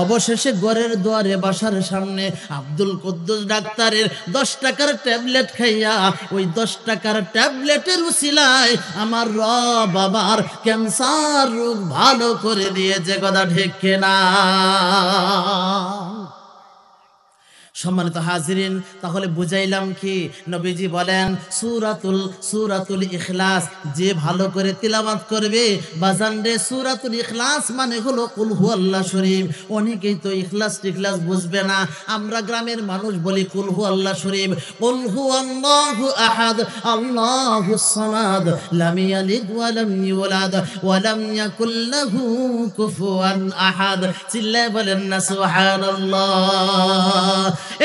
অবশেষে গড়ের দুয়ারে বাসার সামনে আব্দুল কদ্দ ডাক্তারের দশ টাকার ট্যাবলেট খাইয়া ওই দশ টাকার ট্যাবলেটের উসিলায় আমার রব বাবার ক্যান্সার রোগ ভালো করে দিয়েছে কথা ঠিক না সম্মানিত হাজিরিন তাহলে বুঝাইলাম কি নবীজি বলেন সুরাতুল সুরাতুল ইখলাস যে ভালো করে তিলাবাত করবে বাজান রে সুরাতুল ইখলাস মানে হলো কুলহু আল্লাহ শরীফ অনেকেই তো ইখলাস টিখলাস বুঝবে না আমরা গ্রামের মানুষ বলি কুলহু আল্লাহ শরীফ কুলহু আল্লাহু আহাদ আল্লাহু সামাদ লাম ইয়ালিদ ওয়া লাম ইউলাদ ওয়া লাম ইয়াকুল লাহু কুফুয়ান আহাদ চিল্লায় বলেন না সুবহানাল্লাহ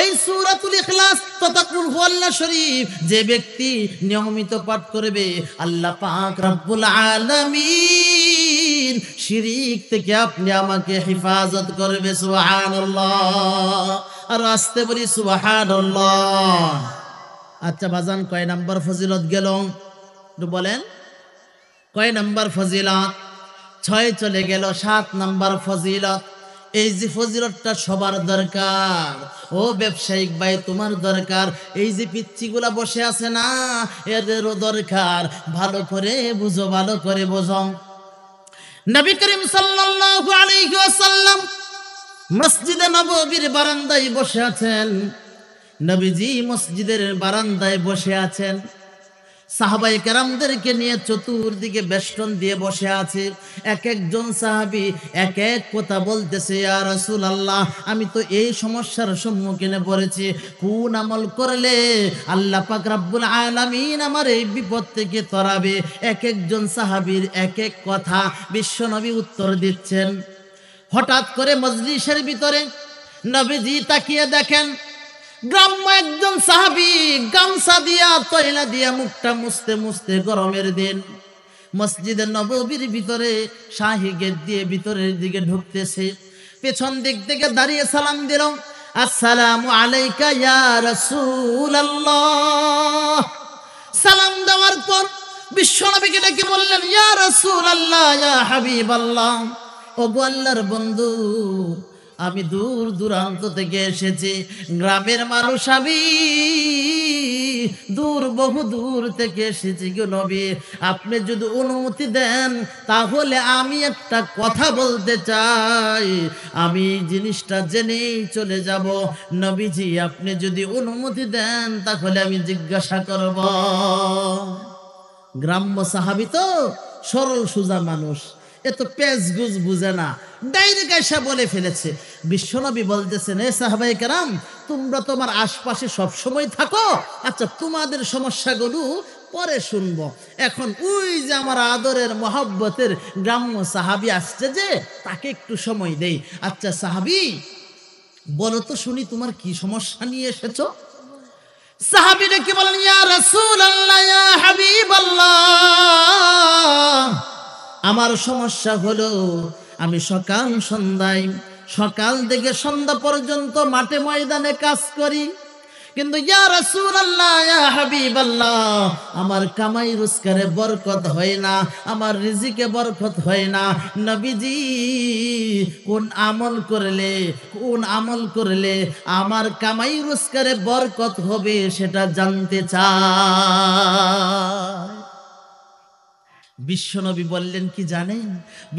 এই সুরাতুল ইখলাস ততাকুল হুয়াল্লা শরীফ যে ব্যক্তি নিয়মিত পাঠ করবে আল্লাহ পাক রব্বুল আলামিন শিরিক থেকে আপনি আমাকে হেফাজত করবে সুবহানাল্লাহ আর আসতে বলি সুবহানাল্লাহ আচ্ছা বাজান কয় নাম্বার ফজিলত গেল একটু বলেন কয় নাম্বার ফজিলত ছয় চলে গেল সাত নাম্বার ফজিলত এই যে ফজিলতটা সবার দরকার ও ব্যবসায়িক ভাই তোমার দরকার এই যে পিচ্ছিগুলা বসে আছে না এদেরও দরকার ভালো করে বুঝো ভালো করে বোঝো নবী করিম সাল্লাল্লাহু আলাইহি ওয়াসাল্লাম মসজিদে নববীর বারান্দায় বসে আছেন নবীজি মসজিদের বারান্দায় বসে আছেন সাহাবাই কেরামদেরকে নিয়ে চতুর্দিকে বেষ্টন দিয়ে বসে আছে এক একজন সাহাবি এক এক কথা বলতেছে আর রসুল আল্লাহ আমি তো এই সমস্যার সম্মুখীনে পড়েছি কোন আমল করলে আল্লাহ পাকরাবুল রাব্বুল আলামিন আমার এই বিপদ থেকে তরাবে এক একজন সাহাবির এক এক কথা বিশ্বনবী উত্তর দিচ্ছেন হঠাৎ করে মজলিসের ভিতরে নবীজি তাকিয়ে দেখেন গ্রাম্য একজন সাহাবি গামছা দিয়া তৈলা দিয়া মুখটা মুছতে মুছতে গরমের দিন মসজিদে নবীর ভিতরে শাহী গেট দিয়ে ভিতরের দিকে ঢুকতেছে পেছন দিক থেকে দাঁড়িয়ে সালাম দিল আসসালাম আলাইকা ইয়া রাসূলুল্লাহ সালাম দেওয়ার পর নবীকে ডেকে বললেন ইয়া রাসূলুল্লাহ ইয়া হাবিবাল্লাহ ও আল্লাহর বন্ধু আমি দূর দূরান্ত থেকে এসেছি গ্রামের মানুষ আমি দূর বহু দূর থেকে এসেছি গো নবী আপনি যদি অনুমতি দেন তাহলে আমি একটা কথা বলতে চাই আমি জিনিসটা জেনেই চলে যাব নবীজি আপনি যদি অনুমতি দেন তাহলে আমি জিজ্ঞাসা করব গ্রাম্য সাহাবি তো সরল সোজা মানুষ এত গুজ বুঝে না ডাইরেক্ট এসে বলে ফেলেছে বিশ্বনবী বলতেছেন এ সাহাবাই কেরাম তোমরা তোমার আশপাশে সবসময় থাকো আচ্ছা তোমাদের সমস্যাগুলো পরে শুনব এখন ওই যে আমার আদরের মহব্বতের গ্রাম্য সাহাবি আসছে যে তাকে একটু সময় দেই আচ্ছা সাহাবি বলো তো শুনি তোমার কি সমস্যা নিয়ে এসেছো সাহাবি কি বলেন ইয়া রাসূল আল্লাহ ইয়া হাবিব আমার সমস্যা হলো আমি সকাল সন্ধ্যায় সকাল থেকে সন্ধ্যা পর্যন্ত মাঠে ময়দানে কাজ করি কিন্তু ইয়া রাসূলুল্লাহ ইয়া হাবিবাল্লাহ আমার কামাই রোজগারে বরকত হয় না আমার রিজিকে বরকত হয় না নবীজি কোন আমল করলে কোন আমল করলে আমার কামাই রোজগারে বরকত হবে সেটা জানতে চায় বিশ্বনবী বললেন কি জানেন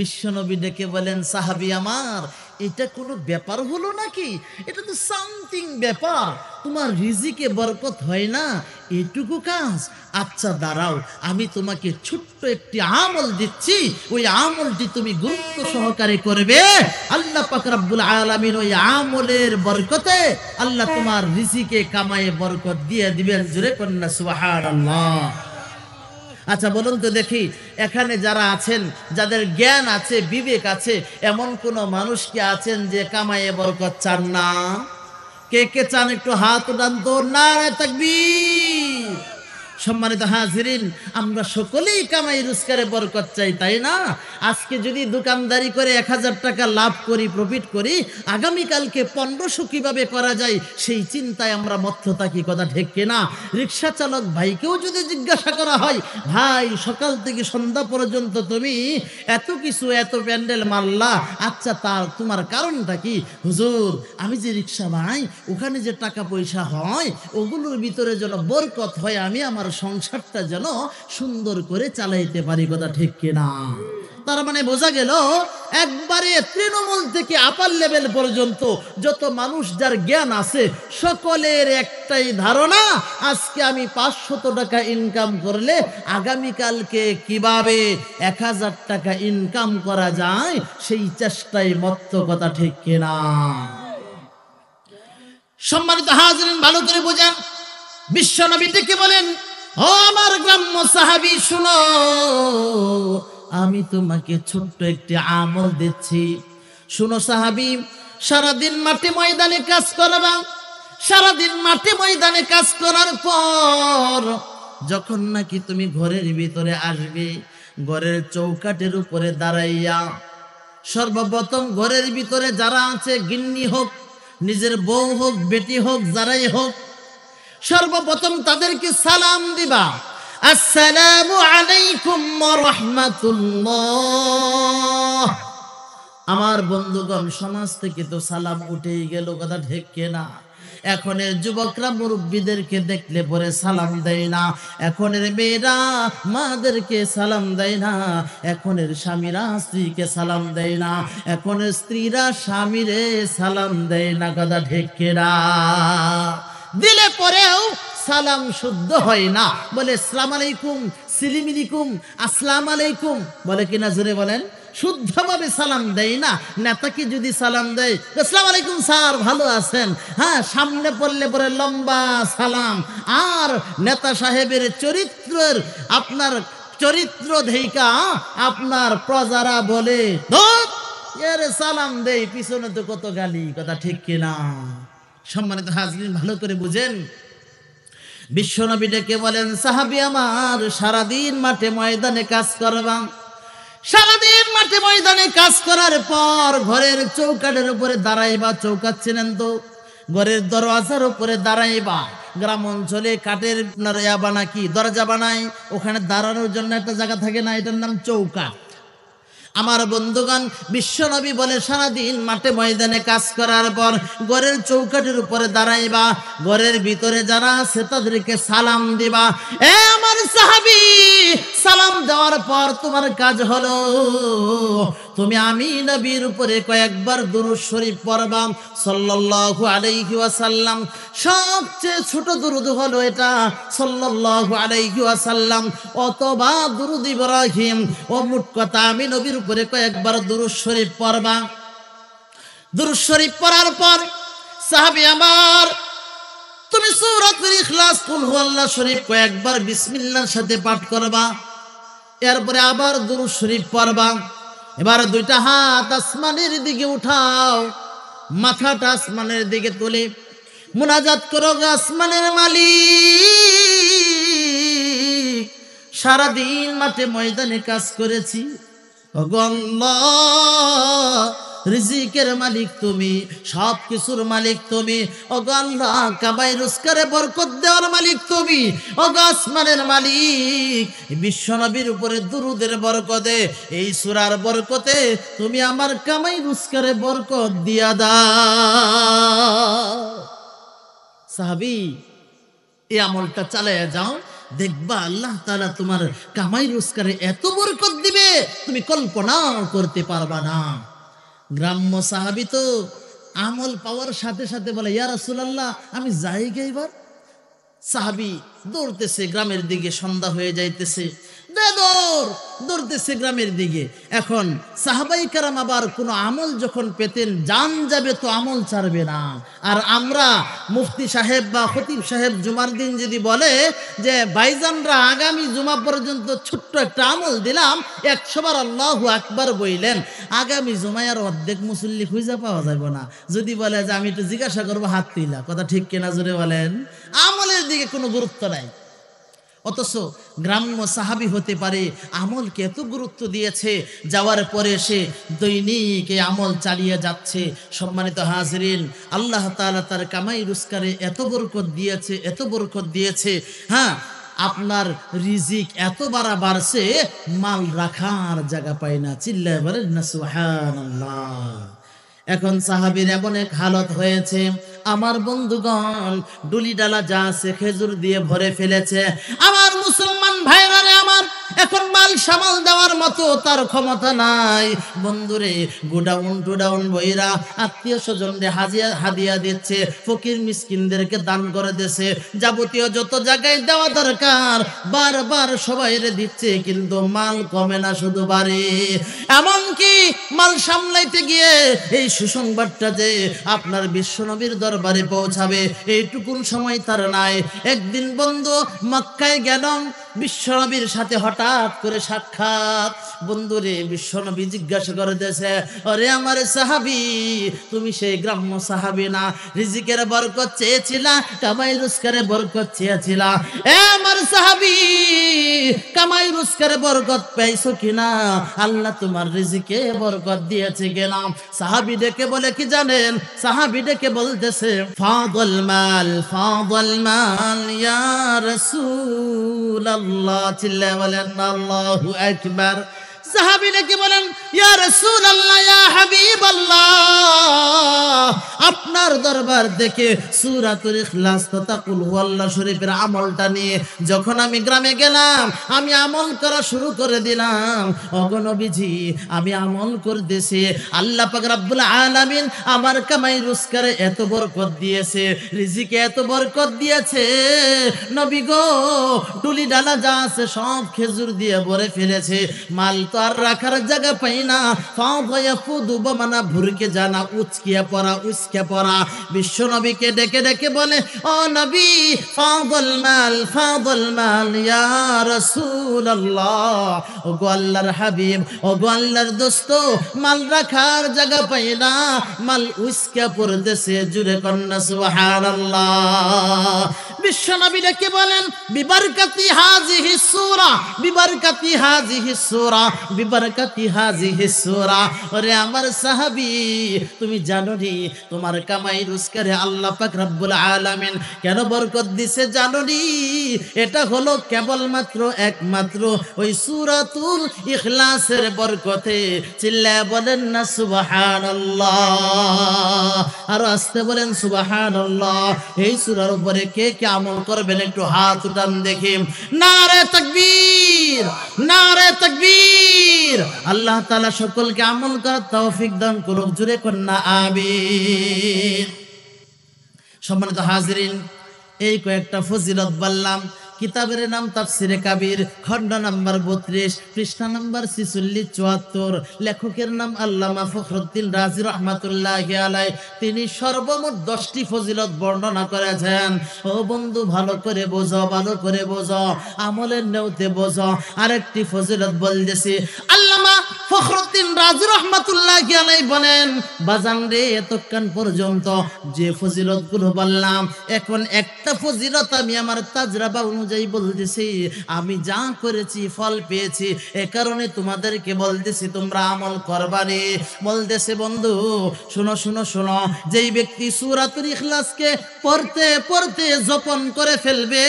বিশ্বনবী ডেকে বলেন সাহাবি আমার এটা কোনো ব্যাপার হলো নাকি এটা তো সামথিং ব্যাপার তোমার রিজিকে বরকত হয় না এটুকু কাজ আচ্ছা দাঁড়াও আমি তোমাকে ছোট্ট একটি আমল দিচ্ছি ওই আমলটি তুমি গুরুত্ব সহকারে করবে আল্লাহ পাকরাবুল আলমিন ওই আমলের বরকতে আল্লাহ তোমার রিজিকে কামায়ে বরকত দিয়ে দিবেন জুড়ে কন্যা সুবাহ আল্লাহ আচ্ছা বলুন তো দেখি এখানে যারা আছেন যাদের জ্ঞান আছে বিবেক আছে এমন কোনো মানুষ কি আছেন যে কামাইয়ে বরকত চান না কে কে চান একটু হাত উঠান তো না তাকবীর সম্মানিত হাজিরিন আমরা সকলেই কামাই রোজগারে বরকত চাই তাই না আজকে যদি দোকানদারি করে এক হাজার টাকা লাভ করি প্রফিট করি আগামীকালকে পনেরোশো কীভাবে করা যায় সেই চিন্তায় আমরা মত্থ থাকি কথা ঠিক কিনা রিক্সা চালক ভাইকেও যদি জিজ্ঞাসা করা হয় ভাই সকাল থেকে সন্ধ্যা পর্যন্ত তুমি এত কিছু এত প্যান্ডেল মারলা আচ্ছা তার তোমার কারণটা কি হুজুর আমি যে রিক্সা ভাই ওখানে যে টাকা পয়সা হয় ওগুলোর ভিতরে যেন বরকত হয় আমি আমার সংসারটা যেন সুন্দর করে চালাইতে পারি কথা ঠিক কিনা তার মানে বোঝা গেল একবারে তৃণমূল থেকে আপার লেভেল পর্যন্ত যত মানুষ যার জ্ঞান আছে সকলের একটাই ধারণা আজকে আমি পাঁচশত টাকা ইনকাম করলে আগামীকালকে কিভাবে এক হাজার টাকা ইনকাম করা যায় সেই চেষ্টাই মত্ত কথা ঠিক কিনা সম্মানিত হাজরিন ভালো করে বোঝান বিশ্ব নবী থেকে বলেন আমার গ্রাম্য সাহাবি শুনো আমি তোমাকে ছোট্ট একটি আমল দিচ্ছি শুনো সাহাবি সারাদিন মাটি ময়দানে কাজ করবা সারাদিন মাটি ময়দানে কাজ করার পর যখন নাকি তুমি ঘরের ভিতরে আসবে ঘরের চৌকাটের উপরে দাঁড়াইয়া সর্বপ্রথম ঘরের ভিতরে যারা আছে গিন্নি হোক নিজের বউ হোক বেটি হোক যারাই হোক সর্বপ্রথম তাদেরকে সালাম দিবা আসসালামু আলাইকুম রহমাতুল্লাহ আমার বন্ধুগণ সমাজ থেকে তো সালাম উঠেই গেল কথা ঢেকে না এখন এর যুবকরা মুরব্বীদেরকে দেখলে পরে সালাম দেয় না এখন এর মেয়েরা মাদেরকে সালাম দেয় না এখন এর স্বামীরা স্ত্রীকে সালাম দেয় না এখন স্ত্রীরা স্বামীরে সালাম দেয় না কথা ঢেকে না দিলে পরেও সালাম শুদ্ধ হয় না বলে সালাম আলাইকুম সিলিমিলিকুম আসসালাম আলাইকুম বলে কিনা জোরে বলেন শুদ্ধভাবে সালাম দেয় না নেতাকে যদি সালাম দেয় আসসালাম আলাইকুম স্যার ভালো আছেন হ্যাঁ সামনে পড়লে পরে লম্বা সালাম আর নেতা সাহেবের চরিত্রের আপনার চরিত্র ধেইকা আপনার প্রজারা বলে এর সালাম দেই পিছনে তো কত গালি কথা ঠিক কিনা সম্মানিত হাজরিন ভালো করে বুঝেন বিশ্বনবী ডেকে বলেন সাহাবি আমার সারাদিন মাঠে ময়দানে কাজ করবাম সারাদিন মাঠে ময়দানে কাজ করার পর ঘরের চৌকাটের উপরে দাঁড়াইবা চৌকাট ছিলেন তো ঘরের দরওয়াজার উপরে দাঁড়াইবা গ্রাম অঞ্চলে কাঠের ইয়া বানা কি দরজা বানায় ওখানে দাঁড়ানোর জন্য একটা জায়গা থাকে না এটার নাম চৌকাট আমার বন্ধুগণ বিশ্বনবী বলে সারাদিন মাঠে ময়দানে কাজ করার পর গড়ের চৌকাঠের উপরে দাঁড়াইবা গড়ের ভিতরে যারা আছে তাদেরকে সালাম দিবা এ আমার সাহাবি সালাম দেওয়ার পর তোমার কাজ হলো তুমি আমি নবীর উপরে কয়েকবার দুরু শরীফ পড়বা সল্লাহ আলাইহি ওয়াসাল্লাম সবচেয়ে ছোট দুরুদ হলো এটা সল্লাহ আলাইহি ওয়াসাল্লাম অতবা দুরুদ ইব্রাহিম ও মোট কথা আমি নবীর করে কয়েকবার দুরু শরীফ পড়বা দুরু শরীফ পড়ার পর সাহাবি আমার তুমি সূরাতুল ইখলাস কুল হুয়াল্লাহ শরীফ কয়েকবার বিসমিল্লাহর সাথে পাঠ করবা এরপরে আবার দুরু শরীফ পড়বা এবার দুইটা হাত আসমানের দিকে উঠাও মাথাটা আসমানের দিকে তুলে মুনাজাত করো আসমানের মালিক সারাদিন মাঠে ময়দানে কাজ করেছি রিজিকের মালিক তুমি সব কিছুর মালিক তুমি অগল্লাহ কামাই রুস্কারে বরকত দেওয়ার মালিক তুমি গাছমানের মালিক বিশ্বনবীর উপরে দুরুদের বরকতে এই সুরার বরকতে তুমি আমার কামাই রোজগারে বরকত দিয়া দা সাহাবি এই আমলটা চালিয়ে যাও দেখবা আল্লাহ তালা তোমার কামাই রোজগারে এত বরকত দিবে তুমি কল্পনা করতে পারবা না গ্রাম্য সাহাবি তো আমল পাওয়ার সাথে সাথে বলে ইয়া রাসুলাল্লাহ আমি যাই গে এবার সাহাবি দৌড়তেছে গ্রামের দিকে সন্ধ্যা হয়ে যাইতেছে দৌড়তেছে গ্রামের দিকে এখন সাহাবাই কারাম আবার কোনো আমল যখন পেতেন জান যাবে তো আমল ছাড়বে না আর আমরা মুফতি সাহেব বা খতিব সাহেব জুমার দিন যদি বলে যে আগামী জুমা পর্যন্ত ছোট্ট একটা আমল দিলাম একশোবার আল্লাহ একবার বইলেন আগামী জুমায় আর অর্ধেক মুসল্লি খুঁজে পাওয়া যাবে না যদি বলে যে আমি একটু জিজ্ঞাসা করবো হাত তুইলা কথা ঠিক কেনা জুড়ে বলেন আমলের দিকে কোনো গুরুত্ব নাই অথচ গ্রাম্য সাহাবি হতে পারে আমলকে এত গুরুত্ব দিয়েছে যাওয়ার পরে সে দৈনিক আমল চালিয়ে যাচ্ছে সম্মানিত হাজরিন আল্লাহ তালা তার কামাই রুস্কারে এত বরকত দিয়েছে এত বরকত দিয়েছে হ্যাঁ আপনার রিজিক এত বাড়া বাড়ছে মাল রাখার জায়গা পায় না চিল্লায় বলেন না এখন সাহাবির এমন এক হালত হয়েছে আমার বন্ধুগণ ডুলি ডালা যা আছে খেজুর দিয়ে ভরে ফেলেছে আমার মুসলমান ভাইরা আমার এখন মাল সামাল দেওয়ার মতো তার ক্ষমতা নাই বন্ধুরে গোডাউন টুডাউন বইরা আত্মীয় স্বজনদের হাজিয়া হাদিয়া দিচ্ছে ফকির মিসকিনদেরকে দান করে দিচ্ছে যাবতীয় যত জায়গায় দেওয়া দরকার বারবার সবাই দিচ্ছে কিন্তু মাল কমে না শুধু বাড়ে এমনকি মাল সামলাইতে গিয়ে এই সুসংবাদটা যে আপনার বিশ্বনবীর দরবারে পৌঁছাবে এইটুকুন সময় তার নাই একদিন বন্ধু মক্কায় গেলাম বিশ্বনবীর সাথে হঠাৎ করে সাক্ষাৎ বন্ধুরে বিশ্বনবী জিজ্ঞাসা করে দেশে অরে আমার সাহাবি তুমি সেই গ্রাম্য সাহাবি না রিজিকের বরকত চেয়েছিলা কামাই রুস্কারে বরকত চেয়েছিলা এ আমার সাহাবি কামাই রুস্কারে বরকত পেয়েছো কিনা আল্লাহ তোমার রিজিকে বরকত দিয়েছে কিনা সাহাবি ডেকে বলে কি জানেন সাহাবি ডেকে বলতেছে ফাদল মাল ফাদল মাল ইয়া রাসূল الله جل ولنا الله أكبر হাবিব আল্লাহ আপনার দরবার দেখে সুরাতুল ইখলাস তথা কুল হুয়াল্লাহ শরীফের আমলটা নিয়ে যখন আমি গ্রামে গেলাম আমি আমল করা শুরু করে দিলাম অগণবিজি আমি আমল করতেছি আল্লাহ পাক রব্বুল আলামিন আমার কামাই রোজগারে এত বরকত দিয়েছে রিজিকে এত বরকত দিয়েছে নবী গো টুলি ডালা যা আছে সব খেজুর দিয়ে ভরে ফেলেছে মাল তো আর রাখার জায়গা পাই না পাও গয়া ফুদু বমানা ভুরকে জানা উচকিয়া পড়া উচকিয়া পড়া বিশ্ব নবীকে ডেকে ডেকে বলে ও নবী ফাদল মাল ফাদল মাল রসুল রাসূলুল্লাহ ও গোয়াল্লার হাবিব ও গোয়াল্লার দোস্ত মাল রাখার জায়গা পাই না মাল উচকিয়া দেশে জুড়ে কন্যা সুবহানাল্লাহ বিশ্ব নবী ডেকে বলেন বিবার হাজি হাজিহি বিবার কাতি হাজিহি হিসুরা বিবারকাতি হাজি সূরা ওরে আমার সাহাবী তুমি জানো নি তোমার কামাই রোজগারে আল্লাহ পাক রব্বুল আলামিন কেন বরকত দিছে জানো নি এটা হলো কেবলমাত্র একমাত্র ওই সূরাতুল ইখলাসের বরকতে চিল্লায় বলেন না সুবহানাল্লাহ আর আস্তে বলেন সুবহানাল্লাহ এই সূরার উপরে কে কে আমল করবেন একটু হাত উঠান দেখি নারে তাকবীর নারে তাকবীর কাসীর আল্লাহ তাআলা সকলকে আমল করার তৌফিক দান করুক জুড়ে কন্যা আমিন সম্মানিত হাজরিন এই কয়েকটা ফজিলত বললাম কিতাবের নাম তাফসিরে কাবির খণ্ড নাম্বার বত্রিশ পৃষ্ঠা নাম্বার ছিচল্লিশ চুয়াত্তর লেখকের নাম আল্লামা ফখরুদ্দিন রাজি রহমাতুল্লাহ আলাই তিনি সর্বমোট দশটি ফজিলত বর্ণনা করেছেন ও বন্ধু ভালো করে বোঝো ভালো করে বোঝো আমলের নেওতে বোঝো আরেকটি ফজিলত বলতেছি আল্লামা ফখরুদ্দিন আলাই বলেন বাজান রে এতক্ষণ পর্যন্ত যে ফজিলত গুলো বললাম এখন একটা ফজিলত আমি আমার তাজরাবা অনুযায়ী বলতেছি আমি যা করেছি ফল পেয়েছি এ কারণে তোমাদেরকে বলতেছি তোমরা আমল করবারে বলতেছে বন্ধু শোনো শোনো শোনো যেই ব্যক্তি সুরাতুল ইখলাসকে পড়তে পড়তে জপন করে ফেলবে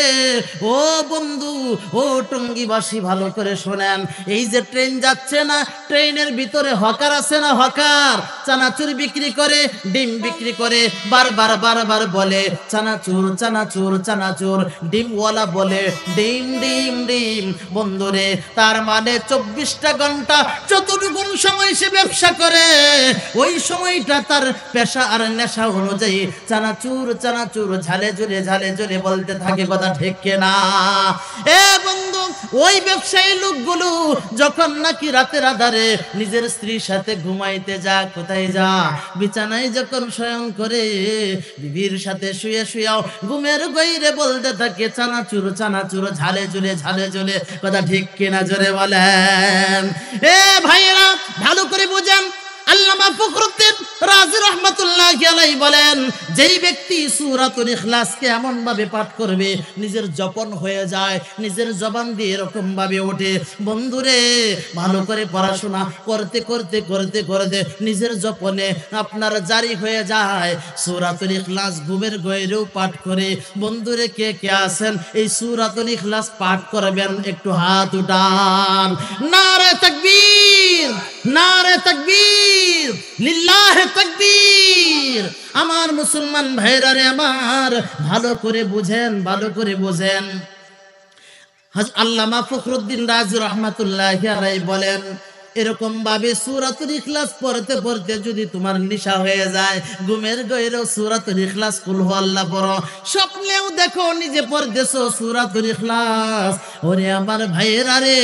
ও বন্ধু ও টঙ্গিবাসী ভালো করে শোনেন এই যে ট্রেন যাচ্ছে না ট্রেনের ভিতরে হকার আছে না হকার চানাচুর বিক্রি করে ডিম বিক্রি করে বারবার বারবার বলে চানাচুর চানাচুর চানাচুর ডিমওয়ালা বলে ডিম ডিম ডিম বন্ধুরে তার মানে চব্বিশটা ঘন্টা চতুর্গুণ সময় সে ব্যবসা করে ওই সময়টা তার পেশা আর নেশা অনুযায়ী চানাচুর চানাচুর ঝালে ঝুলে ঝালে ঝুলে বলতে থাকে কথা ঠেকে না এ বন্ধু ওই ব্যবসায়ী লোকগুলো যখন নাকি রাতে রাত চাদারে নিজের স্ত্রীর সাথে ঘুমাইতে যা কোথায় যা বিছানায় যখন স্বয়ং করে বিবির সাথে শুয়ে শুয়েও ঘুমের গইরে বলতে থাকে চানা চুরো ঝালে জুলে ঝালে জুলে কথা ঠিক কিনা জোরে বলেন এ ভাইরা ভালো করে বুঝেন আল্লামা ফখরুদ্দিন রাজি রহমতুল্লাহ আলাই বলেন যেই ব্যক্তি সুরাতুল ইখলাসকে এমনভাবে পাঠ করবে নিজের জপন হয়ে যায় নিজের জবান দিয়ে ওঠে বন্ধুরে ভালো করে পড়াশোনা করতে করতে করতে করতে নিজের জপনে আপনার জারি হয়ে যায় সুরাতুল ইখলাস ঘুমের গয়েরেও পাঠ করে বন্ধুরে কে কে আছেন এই সুরাতুল ইখলাস পাঠ করবেন একটু হাত উঠান নারে তকবীর রে তকবীর আমার মুসলমান ভাইরা রে আমার ভালো করে বুঝেন ভালো করে বুঝেন আল্লামা ফখরুদ্দিন রাজু রহমাতুল্লাহ বলেন এরকম ভাবে সুরাত ইখলাস পড়তে পড়তে যদি তোমার নিশা হয়ে যায় ঘুমের গইরেও সুরাত ইখলাস কুল আল্লাহ পড়ো স্বপ্নেও দেখো নিজে পড়তেছ সুরাত ইখলাস ওরে আমার ভাইয়েরা রে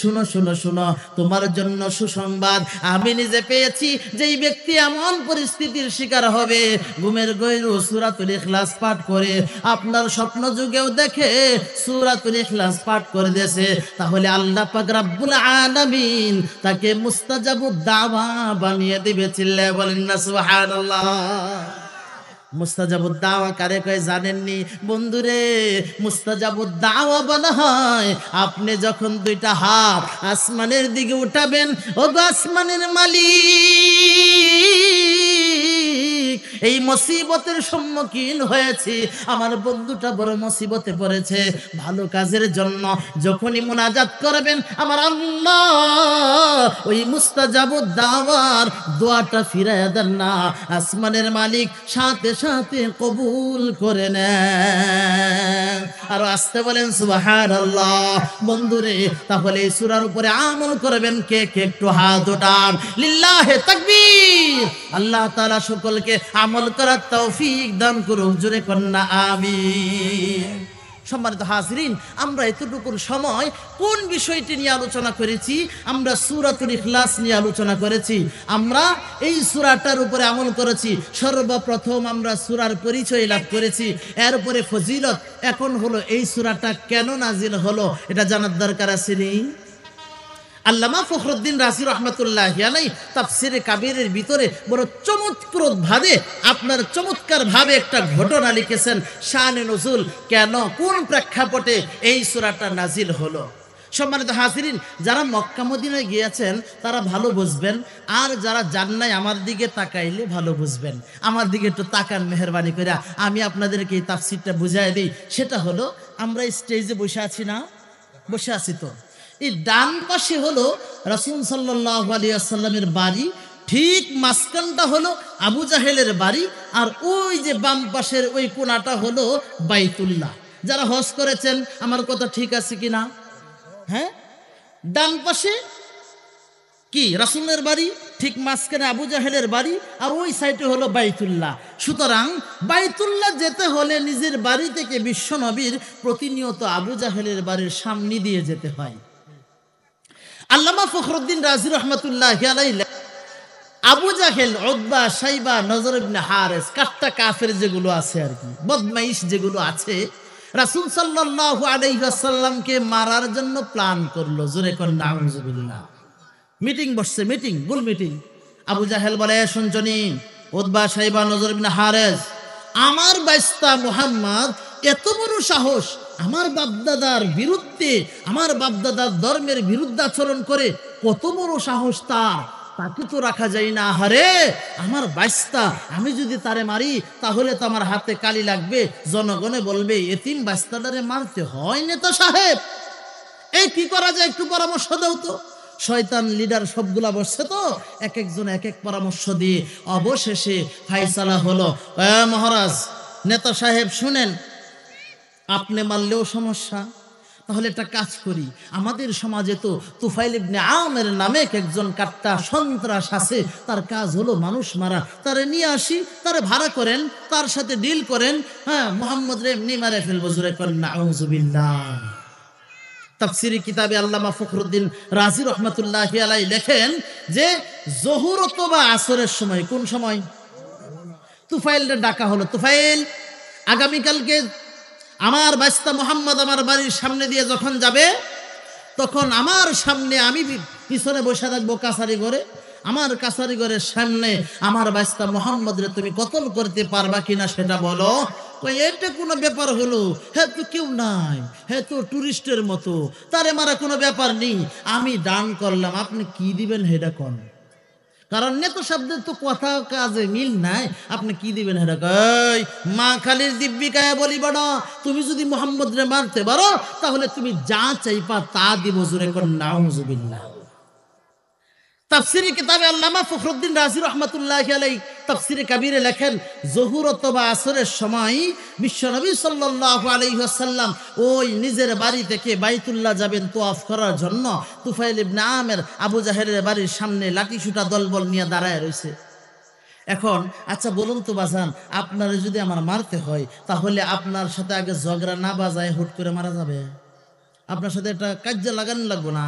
শুনো শুনো শুনো তোমার জন্য সুসংবাদ আমি নিজে পেয়েছি যেই ব্যক্তি এমন পরিস্থিতির শিকার হবে ঘুমের গইরু সুরাত ইখলাস পাঠ করে আপনার স্বপ্ন যুগেও দেখে সুরাত ইখলাস পাঠ করে দিয়েছে তাহলে আল্লাহ পাক রাব্বুল আলামিন আমিন তাকে মুস্তাজাবু দাওয়া বানিয়ে দিবে চিল্লায় বলেন না সুবহানাল্লাহ মুস্তাজাবুদ্দাওয়া কারে কয়ে জানেননি বন্ধুরে মুস্তাজাবুদ্দাওয়া বলা হয় আপনি যখন দুইটা হাত আসমানের দিকে উঠাবেন ও আসমানের মালিক এই মুসিবতের সম্মুখীন হয়েছি আমার বন্ধুটা বড় মুসিবতে পড়েছে ভালো কাজের জন্য যখনই মোনাজাত করবেন আমার আল্লাহ ওই মুস্তাজাবুদ্দাওয়ার দোয়াটা ফিরায় দেন না আসমানের মালিক সাথে সাথে কবুল করে নেন আর আসতে বলেন সুবাহার আল্লাহ বন্ধুরে তাহলে এই সুরার উপরে আমল করবেন কে কে একটু হাত ওঠান লিল্লাহে তাকবীর আল্লাহ তালা সকলকে আমল করার তৌফিক দান করুন জুড়ে কন্যা আমি সম্মানিত হাজরিন আমরা এতটুকুর সময় কোন বিষয়টি নিয়ে আলোচনা করেছি আমরা সুরাতুল ইখলাস নিয়ে আলোচনা করেছি আমরা এই সুরাটার উপরে আমল করেছি সর্বপ্রথম আমরা সুরার পরিচয় লাভ করেছি এরপরে ফজিলত এখন হলো এই সুরাটা কেন নাজিল হলো এটা জানার দরকার আছে নেই আল্লামা ফখরুদ্দিন রাজি রহমতুল্লাহ আলাই তাফসিরে কাবিরের ভিতরে বড় চমৎপ্রদ ভাবে আপনার চমৎকার ভাবে একটা ঘটনা লিখেছেন শাহানে নজুল কেন কোন প্রেক্ষাপটে এই সুরাটা নাজিল হলো সম্মানিত হাজিরিন যারা মক্কা গিয়েছেন তারা ভালো বুঝবেন আর যারা জান্নাই আমার দিকে তাকাইলে ভালো বুঝবেন আমার দিকে একটু তাকান মেহরবানি করে আমি আপনাদেরকে এই তাফসিরটা বুঝাই দিই সেটা হলো আমরা স্টেজে বসে আছি না বসে আছি তো এই ডান পাশে হলো রসুল সাল্লাহ আলিয়াল্লামের বাড়ি ঠিক মাঝখানটা হলো আবু জাহেলের বাড়ি আর ওই যে বাম পাশের ওই কোনাটা হলো বাইতুল্লাহ যারা হস করেছেন আমার কথা ঠিক আছে কি না হ্যাঁ ডান পাশে কি রসুলের বাড়ি ঠিক মাঝখানে আবু জাহেলের বাড়ি আর ওই সাইডে হলো বাইতুল্লাহ সুতরাং বাইতুল্লাহ যেতে হলে নিজের বাড়ি থেকে বিশ্বনবীর প্রতিনিয়ত আবু জাহেলের বাড়ির সামনে দিয়ে যেতে হয় আল্লামা ফখরুদ্দিন রাজি রহমতুল্লাহ আবু জাহেল অদ্বা সাইবা নজর হারেস কাট্টা কাফের যেগুলো আছে আর কি বদমাইশ যেগুলো আছে রাসুল সাল্লাহ আলাইসাল্লামকে মারার জন্য প্ল্যান করলো জোরে কন্যা মিটিং বসছে মিটিং গুল মিটিং আবু জাহেল বলে শুনছনি ওদবা সাইবা নজর হারেস আমার বাইস্তা মুহাম্মদ এত বড় সাহস আমার বাপদাদার বিরুদ্ধে আমার বাপদাদার ধর্মের বিরুদ্ধে আচরণ করে কত বড় সাহস তার তাকে তো রাখা যায় না হারে আমার বাস্তা আমি যদি তারে মারি তাহলে তো আমার হাতে কালি লাগবে জনগণে বলবে এতিম বাস্তাদারে মারতে হয় নেতা সাহেব এই কি করা যায় একটু পরামর্শ দাও তো শয়তান লিডার সবগুলা বসছে তো এক একজন এক এক পরামর্শ দিয়ে অবশেষে ফাইসালা হলো মহারাজ নেতা সাহেব শুনেন আপনি মানলেও সমস্যা তাহলে একটা কাজ করি আমাদের সমাজে তো তুফাইল ইবনে আমের নামে একজন কাট্টা সন্ত্রাস আছে তার কাজ হলো মানুষ মারা তারে নিয়ে আসি তারে ভাড়া করেন তার সাথে ডিল করেন হ্যাঁ মোহাম্মদ রে এমনি মারে ফেলবো জোরে করেন না তাফসিরি কিতাবে আল্লামা ফখরুদ্দিন রাজি রহমতুল্লাহ আলাই লেখেন যে জহুরত বা আসরের সময় কোন সময় তুফাইলটা ডাকা হলো তুফাইল আগামীকালকে আমার বাস্তা মোহাম্মদ আমার বাড়ির সামনে দিয়ে যখন যাবে তখন আমার সামনে আমি পিছনে বসে থাকবো কাছারি ঘরে আমার কাছারি ঘরের সামনে আমার বাস্তা রে তুমি কতল করতে পারবা কিনা সেটা বলো এটা কোনো ব্যাপার হলো হ্যাঁ তো কেউ নাই হ্যাঁ তো টুরিস্টের মতো তারে মারা কোনো ব্যাপার নেই আমি দান করলাম আপনি কি দিবেন সেটা কন কারণ নেতো শব্দের তো কথা কাজে মিল নাই আপনি কি দিবেন হেরা কই মা খালির দিব্যিকায় বলি বড় তুমি যদি মোহাম্মদ রে মারতে পারো তাহলে তুমি যা চাইপা তা দিব জোরে কর না তাফসিরি কিতাবে আল্লামা ফখরুদ্দিন রাজি রহমতুল্লাহ আলাই তাফসিরে কাবিরে লেখেন জহুরত অথবা আসরের সময় বিশ্বনবী সাল্লাহ আলাইহি ওয়াসাল্লাম ওই নিজের বাড়ি থেকে বাইতুল্লাহ যাবেন তোয়াফ করার জন্য তুফাইল ইবনে আমের আবু জাহেরের বাড়ির সামনে লাঠি সুটা দলবল নিয়ে দাঁড়ায় রয়েছে এখন আচ্ছা বলুন তো বাজান আপনারা যদি আমার মারতে হয় তাহলে আপনার সাথে আগে ঝগড়া না বাজায় হুট করে মারা যাবে আপনার সাথে একটা কার্য লাগান লাগবো না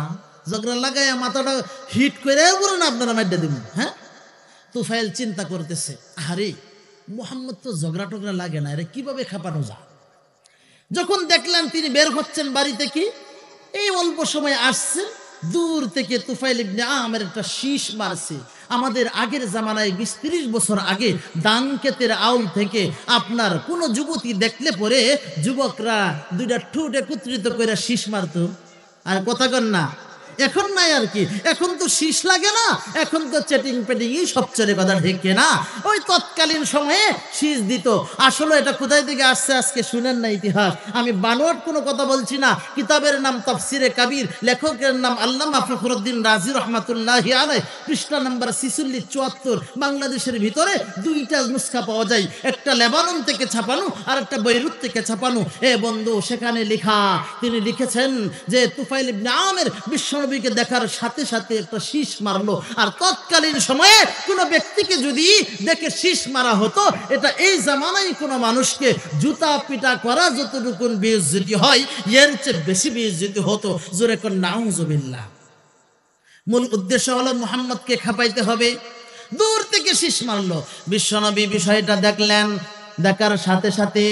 ঝগড়া লাগাইয়া মাথাটা হিট করে বলুন আপনারা মাইডা দিব হ্যাঁ তুফাইল চিন্তা করতেছে আরে মোহাম্মদ তো ঝগড়া টগড়া লাগে না রে কিভাবে খাপানো যা যখন দেখলেন তিনি বের হচ্ছেন বাড়ি থেকে এই অল্প সময় আসছেন দূর থেকে তুফাইল ইবনে আমের একটা শীষ মারছে আমাদের আগের জামানায় বিশ তিরিশ বছর আগে দান ক্ষেতের আউল থেকে আপনার কোনো যুবতী দেখলে পরে যুবকরা দুইটা ঠুট একত্রিত করে শীষ মারত আর কথা কন না এখন নাই আর কি এখন তো শীষ লাগে না এখন তো চেটিং পেটিংই সবচেয়ে কথা ঢেকে না ওই তৎকালীন সময়ে শীষ দিত আসলে এটা কোথায় থেকে আসছে আজকে শুনেন না ইতিহাস আমি বানোয়ার কোনো কথা বলছি না কিতাবের নাম তফসিরে কাবির লেখকের নাম আল্লামা ফখরুদ্দিন রাজি রহমাতুল্লাহ আলাই পৃষ্ঠা নাম্বার সিসুল্লি চুয়াত্তর বাংলাদেশের ভিতরে দুইটা নুসখা পাওয়া যায় একটা লেবানন থেকে ছাপানো আর একটা বৈরুত থেকে ছাপানো এ বন্ধু সেখানে লেখা তিনি লিখেছেন যে তুফাইল ইবনে আমের বিশ্ব নবীকে দেখার সাথে সাথে একটা শীষ মারলো আর তৎকালীন সময়ে কোনো ব্যক্তিকে যদি দেখে শীষ মারা হতো এটা এই জামানায় কোনো মানুষকে জুতা পিটা করা যতটুকুন বিয়োজিত হয় এর চেয়ে বেশি বিয়োজিত হতো জোরে কোন নাউজবিল্লা মূল উদ্দেশ্য হলো মোহাম্মদকে খাপাইতে হবে দূর থেকে শীষ মারলো বিশ্বনবী বিষয়টা দেখলেন দেখার সাথে সাথে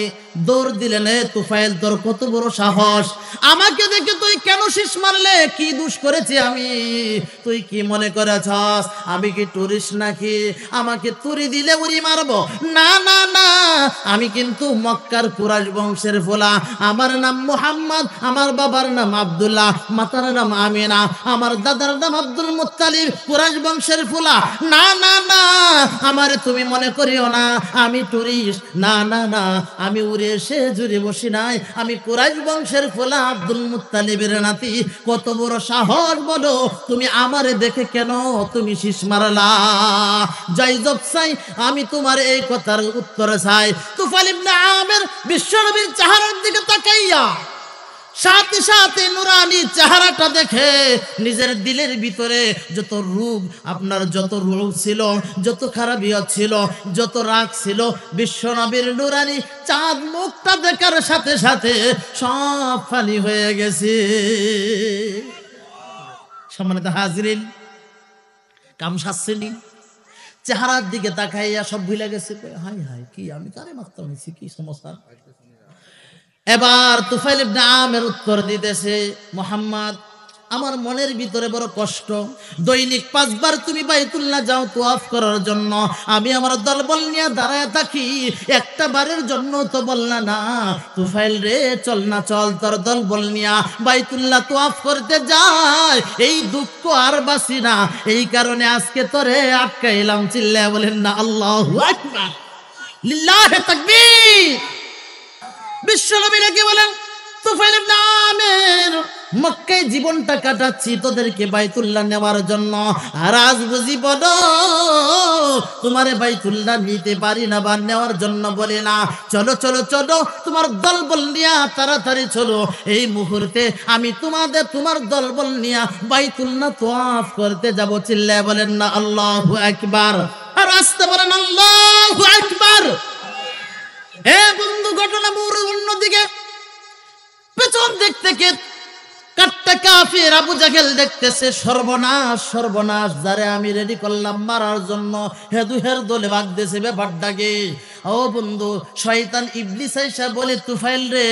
দৌড় দিলেন তুফাইল তোর কত বড় সাহস আমাকে দেখে তুই কেন শেষ মারলে কি দুষ করেছি আমি তুই কি মনে করেছস আমি কি টুরিস্ট নাকি আমাকে তুরি দিলে উড়ি মারব না না না আমি কিন্তু মক্কার কুরাশ বংশের ফোলা আমার নাম মোহাম্মদ আমার বাবার নাম আবদুল্লাহ মাতার নাম আমিনা আমার দাদার নাম আব্দুল মুতালিব কুরাশ বংশের ফোলা না না না আমার তুমি মনে করিও না আমি টুরিস্ট না না না আমি উড়ে এসে জুড়ে বসি নাই আমি কুরাইশ বংশের ফোলা আব্দুল মুতালিবের নাতি কত বড় সাহস বলো তুমি আমারে দেখে কেন তুমি শীষ মারালা যাই জব চাই আমি তোমার এই কথার উত্তর চাই তুফালিম না আমের বিশ্বনবীর চাহারের দিকে তাকাইয়া সাথে সাথে নুরানি চেহারাটা দেখে নিজের দিলের ভিতরে যত রূপ আপনার যত রূপ ছিল যত খারাপিয়া ছিল যত রাগ ছিল বিশ্বনবীর নুরানি চাঁদ মুখটা দেখার সাথে সাথে সব ফালি হয়ে গেছে সম্মানিত হাজরিন কাম সাজছেনি চেহারার দিকে তাকাইয়া সব ভুলে গেছে হাই হাই কি আমি তারে মাত্র হয়েছি কি সমস্যা এবার তুফাইল ইবনে আমের উত্তর দিতেছে মোহাম্মদ আমার মনের ভিতরে বড় কষ্ট দৈনিক পাঁচবার তুমি বাইতুল্লাহ যাও তোয়াফ করার জন্য আমি আমার দলবল নিয়ে দাঁড়ায় থাকি একটা বারের জন্য তো বললা না তুফাইল রে চল না চল তোর দলবল নিয়া বাইতুল্লাহ তোয়াফ করতে যায় এই দুঃখ আর বাসি না এই কারণে আজকে তোরে আটকাইলাম চিল্লা বলেন না আল্লাহ লিল্লাহে তাকবীর বিশ্বনবী নাকি বলেন তুফাইল ইবনে আমের জীবনটা কাটাচ্ছি তোদেরকে বাইতুল্লাহ নেওয়ার জন্য বুঝি বাইতুল্লাহ নিতে পারি না বা নেওয়ার জন্য বলে না চলো চলো চলো তোমার নিয়া তাড়াতাড়ি চলো এই মুহূর্তে আমি তোমাদের তোমার দল বল নিয়া বাইতুল্লাহ আফ করতে যাব চিল্লায় বলেন না আল্লাহ একবার আর আসতে বলেন আল্লাহ একবার হে বন্ধু ঘটনা মোর অন্যদিকে পেছন দিক থেকে কাফের আবু জাহেল দেখতেছে সর্বনাশ সর্বনাশ যারে আমি রেডি করলাম মারার জন্য হেদু হের দলে বাদ দিয়েছে ব্যাপারটাকে ও বন্ধু শয়তান ইবলিস আইসা বলে তুফাইল রে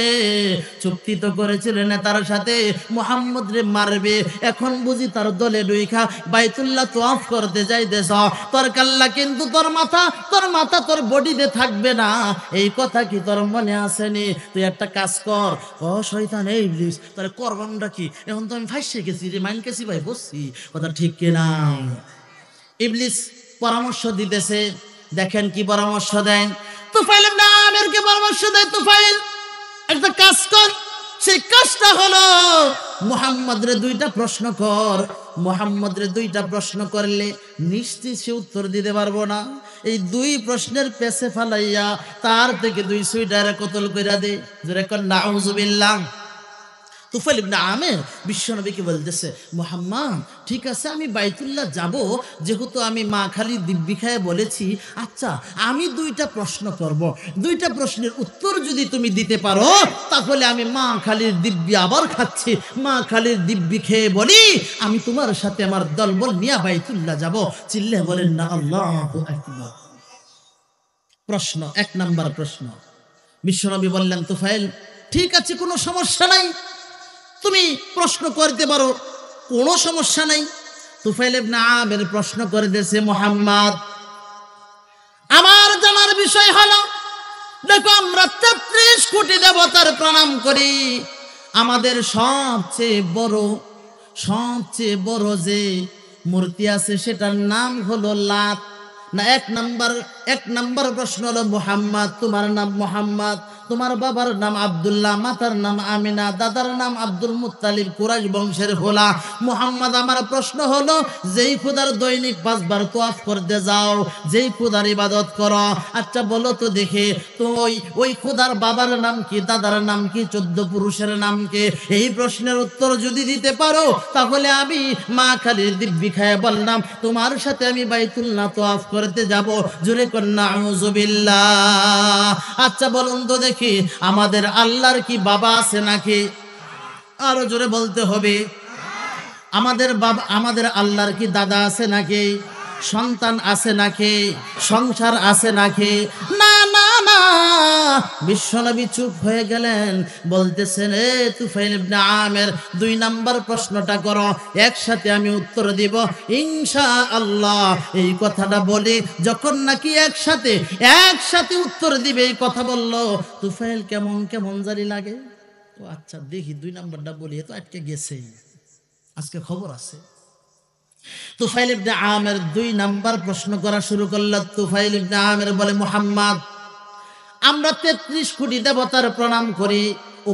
চুক্তি তো করেছিলেন তার সাথে মোহাম্মদ রে মারবে এখন বুঝি তার দলে ডুইখা বাইতুল্লাহ তো অফ করতে যাইতেছ তোর কাল্লা কিন্তু তোর মাথা তোর মাথা তোর বডিতে থাকবে না এই কথা কি তোর মনে আসেনি তুই একটা কাজ কর ও শয়তান এই ইবলিস তোর করবামটা কি এখন তো আমি ফাইসে গেছি রে মাইন গেছি ভাই বসছি কথা ঠিক কিনা ইবলিস পরামর্শ দিতেছে দেখেন কি পরামর্শ দেন তুফাইল নামের কি পরামর্শ দেয় তুফাইল একটা কাজ কর সেই কাজটা হলো মোহাম্মদরে দুইটা প্রশ্ন কর মোহাম্মদের দুইটা প্রশ্ন করলে নিশ্চিত সে উত্তর দিতে পারবো না এই দুই প্রশ্নের পেছে ফালাইয়া তার থেকে দুই সুইটারে কতল কইরা দে জোরে নাউজুবিল্লাহ তুফেল আমে আমের বিশ্বনবীকে বলতেছে মোহাম্মদ ঠিক আছে আমি বাইতুল্লাহ যাব যেহেতু আমি মা খালি দিব্যিখায় বলেছি আচ্ছা আমি দুইটা প্রশ্ন করব দুইটা প্রশ্নের উত্তর যদি তুমি দিতে পারো তাহলে আমি মা খালির দিব্যি আবার খাচ্ছি মা খালির দিব্যি খেয়ে বলি আমি তোমার সাথে আমার দলবল নিয়ে বাইতুল্লাহ যাব চিল্লে বলেন না আল্লাহ প্রশ্ন এক নাম্বার প্রশ্ন বিশ্বনবী বললেন তুফাইল ঠিক আছে কোনো সমস্যা নাই তুমি প্রশ্ন করতে পারো কোনো সমস্যা নাই তুফাইল ইবনে আমের প্রশ্ন করে দিয়েছে মোহাম্মদ আমার জানার বিষয় হলো দেখো আমরা তেত্রিশ কোটি দেবতার প্রণাম করি আমাদের সবচেয়ে বড় সবচেয়ে বড় যে মূর্তি আছে সেটার নাম হলো লাত না এক নাম্বার এক নাম্বার প্রশ্ন হলো মোহাম্মদ তোমার নাম মোহাম্মদ তোমার বাবার নাম আবদুল্লাহ মাতার নাম আমিনা দাদার নাম আব্দুল মুতালিব কুরাইশ বংশের হোলা মোহাম্মদ আমার প্রশ্ন হলো যেই খুদার দৈনিক পাঁচবার তোয়াফ করতে যাও যেই খুদার ইবাদত করো আচ্ছা বলো তো দেখে তো ওই ওই খুদার বাবার নাম কি দাদার নাম কি চোদ্দ পুরুষের নাম কি এই প্রশ্নের উত্তর যদি দিতে পারো তাহলে আমি মা খালির দিব্যি খায় বললাম তোমার সাথে আমি বাইতুল বাইতুল্লাহ তোয়াফ করতে যাবো জুড়ে কন্যা আচ্ছা বলুন তো দেখে দেখি আমাদের আল্লাহর কি বাবা আছে নাকি আরো জোরে বলতে হবে আমাদের বাবা আমাদের আল্লাহর কি দাদা আছে নাকি সন্তান আছে নাকি সংসার আছে নাকি না না না বিশ্বনবী চুপ হয়ে গেলেন বলতেছেন এ তুফাইল ইবনে আমের দুই নাম্বার প্রশ্নটা করো একসাথে আমি উত্তর দিব ইনশা আল্লাহ এই কথাটা বলি যখন নাকি একসাথে একসাথে উত্তর দিবে এই কথা বলল তুফাইল কেমন কেমন জারি লাগে ও আচ্ছা দেখি দুই নাম্বারটা বলি এ তো আটকে গেছেই আজকে খবর আছে তুফাইল ইবনে আমের দুই নাম্বার প্রশ্ন করা শুরু করল তুফাইল ইবনে আমের বলে মোহাম্মদ আমরা তেত্রিশ কোটি দেবতার প্রণাম করি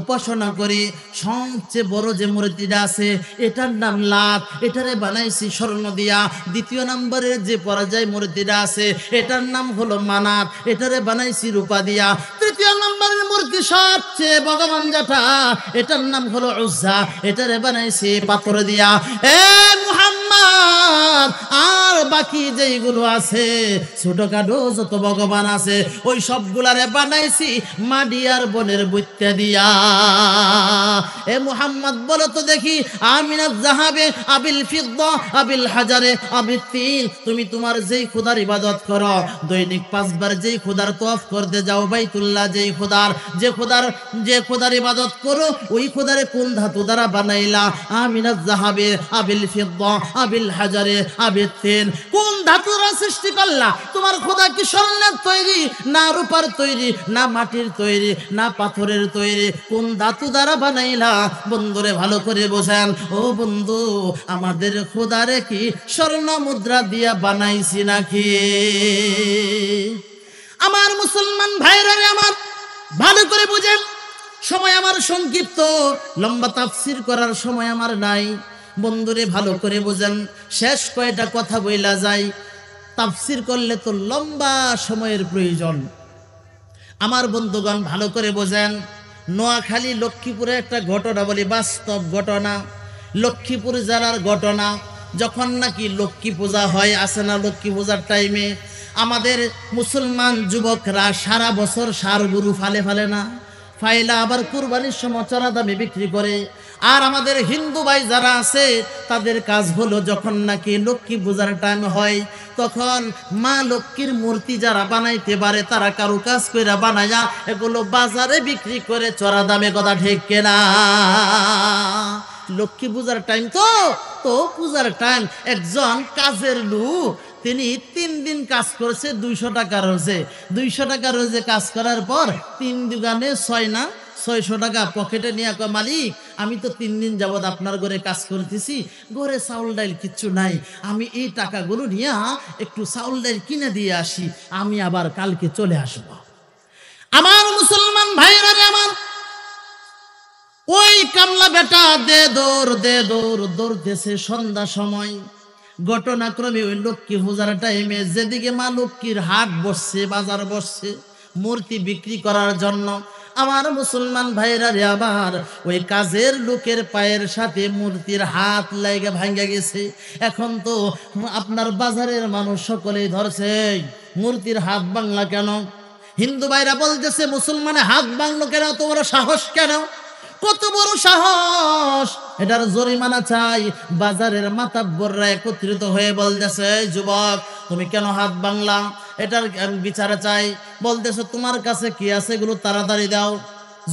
উপাসনা করি সবচেয়ে বড় যে মূর্তিটা আছে এটার নাম লাভ এটারে বানাইছি স্বর্ণ দিয়া দ্বিতীয় নম্বরের যে পরাজয় মূর্তিটা আছে এটার নাম হলো মানাত এটারে বানাইছি রূপা দিয়া তৃতীয় নম্বরের মূর্তি সবচেয়ে ভগবান এটার নাম হলো উজ্জা এটারে বানাইছি পাথর দিয়া এ মুহাম্মদ আর আর বাকি যেইগুলো আছে ছোট ছোটখাটো যত ভগবান আছে ওই সবগুলারে বানাইছি মাডিয়ার বনের বৈত্যা দিয়া এ মুহাম্মদ বলো তো দেখি আমিনাত জাহাবে আবিল ফিদ্দ আবিল হাজারে আবিল তিন তুমি তোমার যেই খুদার ইবাদত করো দৈনিক পাঁচবার যেই খুদার তফ করতে যাও বাইতুল্লাহ যেই খুদার যে খুদার যে খুদার ইবাদত করো ওই খুদারে কোন ধাতু দ্বারা বানাইলা আমিনাত জাহাবে আবিল ফিদ্দ আবিল হাজার বাজারে আবেতেন কোন ধাতুরা সৃষ্টি করলা তোমার খোদা কি স্বর্ণের তৈরি না রূপার তৈরি না মাটির তৈরি না পাথরের তৈরি কোন ধাতু দ্বারা বানাইলা বন্ধুরে ভালো করে বোঝান ও বন্ধু আমাদের খোদারে কি স্বর্ণ মুদ্রা দিয়া বানাইছি নাকি আমার মুসলমান ভাইরারে আমার ভালো করে বুঝেন সময় আমার সংক্ষিপ্ত লম্বা তাফসির করার সময় আমার নাই বন্ধুরে ভালো করে বোঝান শেষ কয়টা কথা বইলা যায় তাফসির করলে তো লম্বা সময়ের প্রয়োজন আমার বন্ধুগণ ভালো করে বোঝেন নোয়াখালী লক্ষ্মীপুরে একটা ঘটনা বলি বাস্তব ঘটনা লক্ষ্মীপুর জেলার ঘটনা যখন নাকি লক্ষ্মী পূজা হয় আসে না লক্ষ্মী পূজার টাইমে আমাদের মুসলমান যুবকরা সারা বছর সার গরু ফালে ফালে না ফাইলা আবার কুরবানির সময় চড়া দামে বিক্রি করে আর আমাদের হিন্দু ভাই যারা আছে তাদের কাজ হলো যখন নাকি লক্ষ্মী পূজার টাইম হয় তখন মা লক্ষ্মীর মূর্তি যারা বানাইতে পারে তারা কারো কাজ করে বানায়া এগুলো বাজারে বিক্রি করে চড়া দামে কথা ঠিক কেনা লক্ষ্মী পূজার টাইম তো তো পূজার টাইম একজন কাজের লু তিনি তিন দিন কাজ করেছে দুইশো টাকা রোজে দুইশো টাকা রোজে কাজ করার পর তিন দুগানে ছয় না ছয়শো টাকা পকেটে নিয়ে কয় মালিক আমি তো তিন দিন যাবৎ আপনার ঘরে কাজ করতেছি ঘরে চাউল ডাইল কিচ্ছু নাই আমি এই টাকাগুলো নিয়ে একটু চাউল ডাইল কিনে দিয়ে আসি আমি আবার কালকে চলে আসব আমার মুসলমান ভাইরা আমার ওই কামলা বেটা দে দৌড় দে দৌড় দৌড়তেছে সন্ধ্যা সময় ঘটনাক্রমে ওই লক্ষ্মী হোজার টাইমে যেদিকে মা লক্ষ্মীর হাট বসছে বাজার বসছে মূর্তি বিক্রি করার জন্য আমার মুসলমান ভাইরা রে আবার ওই কাজের লোকের পায়ের সাথে মূর্তির হাত লাইগা ভাঙ্গে গেছে এখন তো আপনার বাজারের মানুষ সকলেই ধরছে মূর্তির হাত বাংলা কেন হিন্দু ভাইরা বলতেছে মুসলমানে হাত বাংলো কেন তোমার সাহস কেন কত বড় সাহস এটার জরিমানা চাই বাজারের মাতাব্বররা একত্রিত হয়ে বলতেছে যুবক তুমি কেন হাত বাংলা এটার আমি বিচারে চাই বলতেছো তোমার কাছে কি আছে এগুলো তাড়াতাড়ি দাও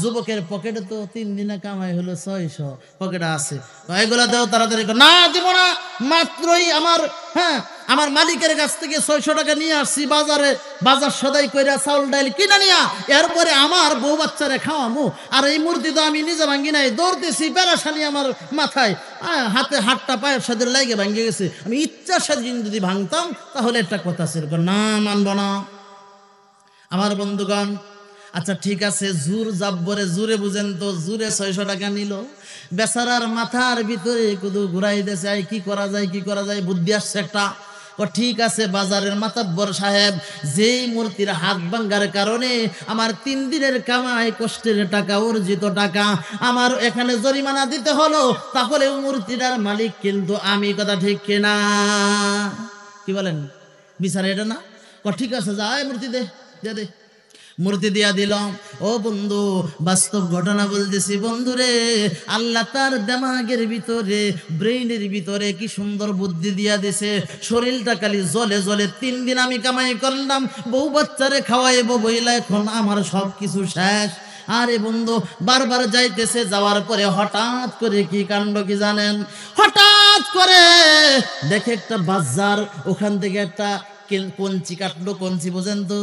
যুবকের পকেটে তো তিন দিনে কামাই হলো ছয়শ পকেটে আছে এগুলা দেও তাড়াতাড়ি না দিব না মাত্রই আমার হ্যাঁ আমার মালিকের কাছ থেকে ছয়শ টাকা নিয়ে আসছি বাজারে বাজার সদাই কইরা চাউল ডাইল কিনা নিয়া এরপরে আমার বউ বাচ্চারে খাওয়ামু আর এই মূর্তি তো আমি নিজে ভাঙ্গি নাই দৌড়তেছি বেড়াশানি আমার মাথায় হাতে হাতটা পায়ের সাথে লাইগে ভাঙ্গে গেছে আমি ইচ্ছার সাথে যদি ভাঙতাম তাহলে একটা কথা ছিল না মানব না আমার বন্ধুগণ আচ্ছা ঠিক আছে জুর জাব্বরে জুরে বুঝেন তো জুরে ছয়শো টাকা নিল বেচারার মাথার ভিতরে কুদু ঘুরাই দেশে কি করা যায় কি করা যায় বুদ্ধি আসছে একটা ঠিক আছে বাজারের মাতাব্বর সাহেব যেই মূর্তির হাত ভাঙ্গার কারণে আমার তিন দিনের কামাই কষ্টের টাকা অর্জিত টাকা আমার এখানে জরিমানা দিতে হলো তাহলে মূর্তিটার মালিক কিন্তু আমি কথা ঠিক কিনা কি বলেন বিচারে এটা না ঠিক আছে যা মূর্তি দে দে মূর্তি দিয়া দিলাম ও বন্ধু বাস্তব ঘটনা বলতেছি বন্ধুরে আল্লাহ তার দেমাগের ভিতরে ব্রেইনের ভিতরে কি সুন্দর বুদ্ধি দিয়া দিছে শরীরটা খালি জলে জলে তিন দিন আমি কামাই করলাম বউ বাচ্চারে খাওয়াইব বইলে এখন আমার সব কিছু শেষ আরে বন্ধু বারবার যাইতেছে যাওয়ার পরে হঠাৎ করে কি কাণ্ড কি জানেন হঠাৎ করে দেখে একটা বাজার ওখান থেকে একটা কঞ্চি কাটলো কঞ্চি বোঝেন তো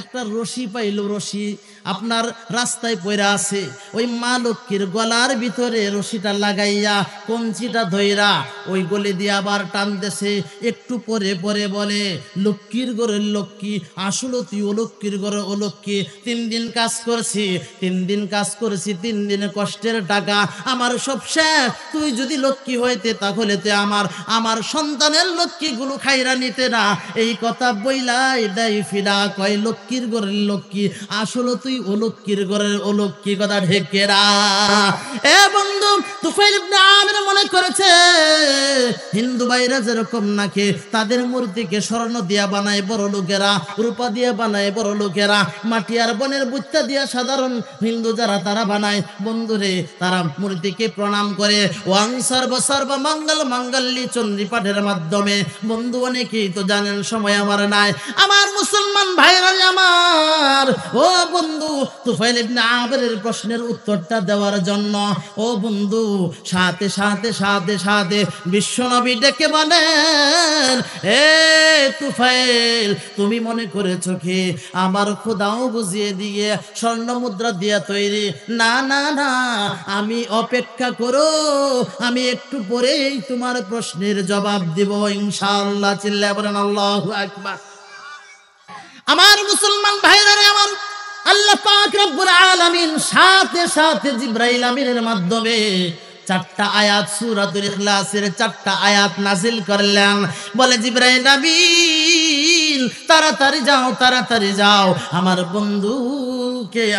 একটা রশি পাইল রশি আপনার রাস্তায় পড়ে আছে ওই মা লক্ষ্মীর গলার ভিতরে রশিটা লাগাইয়া কঞ্চিটা ধইরা ওই গলে দিয়ে আবার টানতেছে একটু পরে পরে বলে লক্ষ্মীর গড়ের লক্ষ্মী আসলো তুই ও লক্ষ্মীর অলক্ষ্মীর ও লক্ষ্মী তিন দিন কাজ করছি তিন দিন কাজ করেছি তিন দিন কষ্টের টাকা আমার সব শেষ তুই যদি লক্ষ্মী হইতে তাহলে তুই আমার আমার সন্তানের লক্ষ্মীগুলো খাইরা নিতে না এই কথা বইলাই দেয় ফিরা কয় লক্ষ্মীর গড়ের লক্ষ্মী আসলো তুই ওই অলক্ষীর ঘরের অলক্ষী কথা ঢেকেরা এ বন্ধু তুফাইল ইবনে আমির মনে করেছে হিন্দু ভাইরা যেরকম নাকি তাদের মূর্তিকে স্বর্ণ দিয়া বানায় বড় লোকেরা রূপা বানায় বড় লোকেরা মাটি আর বনের বুত্তা দিয়া সাধারণ হিন্দু যারা তারা বানায় বন্ধুরে তারা মূর্তিকে প্রণাম করে ওয়াং সর্ব সর্ব মঙ্গল মঙ্গল্যী চন্দ্রী পাঠের মাধ্যমে বন্ধু অনেকেই তো জানেন সময় আমার নাই আমার মুসলমান ভাইরা আমার ও বন্ধু তুফাইল ইবনে আমেরের প্রশ্নের উত্তরটা দেওয়ার জন্য ও বন্ধু সাথে সাথে সাথে সাথে বিশ্বনবী ডেকে বলেন এ তুফাইল তুমি মনে করেছ কি আমার খোদাও বুঝিয়ে দিয়ে স্বর্ণ মুদ্রা দিয়ে তৈরি না না না আমি অপেক্ষা করো আমি একটু পরেই তোমার প্রশ্নের জবাব দিব ইনশাআল্লাহ চিল্লা বলেন আল্লাহ আকবার আমার মুসলমান ভাইরা আমার আল্লাহ পাক রব্বুল আলামিন সাথে সাথে জিব্রাইল আমিনের মাধ্যমে চারটা আয়াত সুরাতুল ইখলাসের চারটা আয়াত নাজিল করলেন বলে জিব্রাইল নবীল তাড়াতাড়ি যাও তাড়াতাড়ি যাও আমার বন্ধু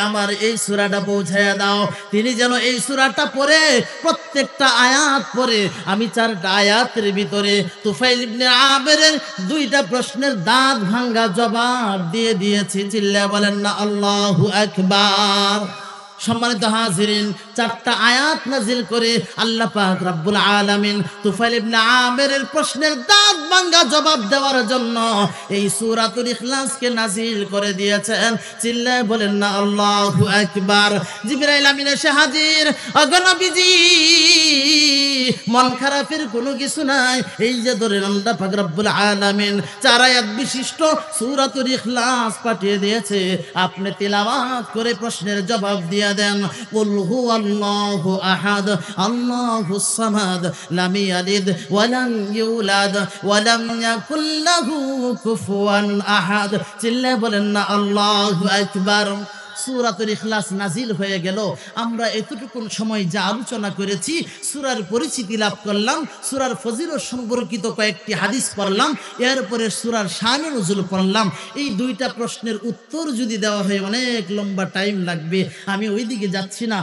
আমার এই সুরাটা পৌঁছায়া দাও তিনি যেন এই সুরাটা পরে প্রত্যেকটা আয়াত পরে আমি চারটা আয়াতের ভিতরে তুফাইল ইবনে আবেরের দুইটা প্রশ্নের দাঁত ভাঙ্গা জবাব দিয়ে দিয়েছি চিল্লা বলেন না আল্লাহু আকবার সম্মানিত হাজিরিন চারটা আয়াত নাজিল করে আল্লাহ পাক রব্বুল আলামিন তুফাইল ইবনে আমেরের প্রশ্নের দাঁত ভাঙা জবাব দেওয়ার জন্য এই সূরাতুল ইখলাসকে নাজিল করে দিয়েছেন চিল্লায় বলেন না আল্লাহু আকবার জিবরাইল আমিন এসে হাজির অগণবিজি মন খারাপের কোনো কিছু নাই এই যে ধরে আল্লাহ পাক রব্বুল আলামিন চার আয়াত বিশিষ্ট সূরাতুল ইখলাস পাঠিয়ে দিয়েছে আপনি তেলাওয়াত করে প্রশ্নের জবাব দিয়ে أحد قل هو الله أحد الله الصمد لم يلد ولم يولد ولم يكن له كفوا أحد تلا بلنا الله أكبر সুরাতুল ইখলাস নাজিল হয়ে গেল আমরা এতটুকুন সময় যা আলোচনা করেছি সুরার পরিচিতি লাভ করলাম সুরার ফজিল সম্পর্কিত কয়েকটি হাদিস পড়লাম এরপরে সুরার শানে নজুল পড়লাম এই দুইটা প্রশ্নের উত্তর যদি দেওয়া হয় অনেক লম্বা টাইম লাগবে আমি ওইদিকে যাচ্ছি না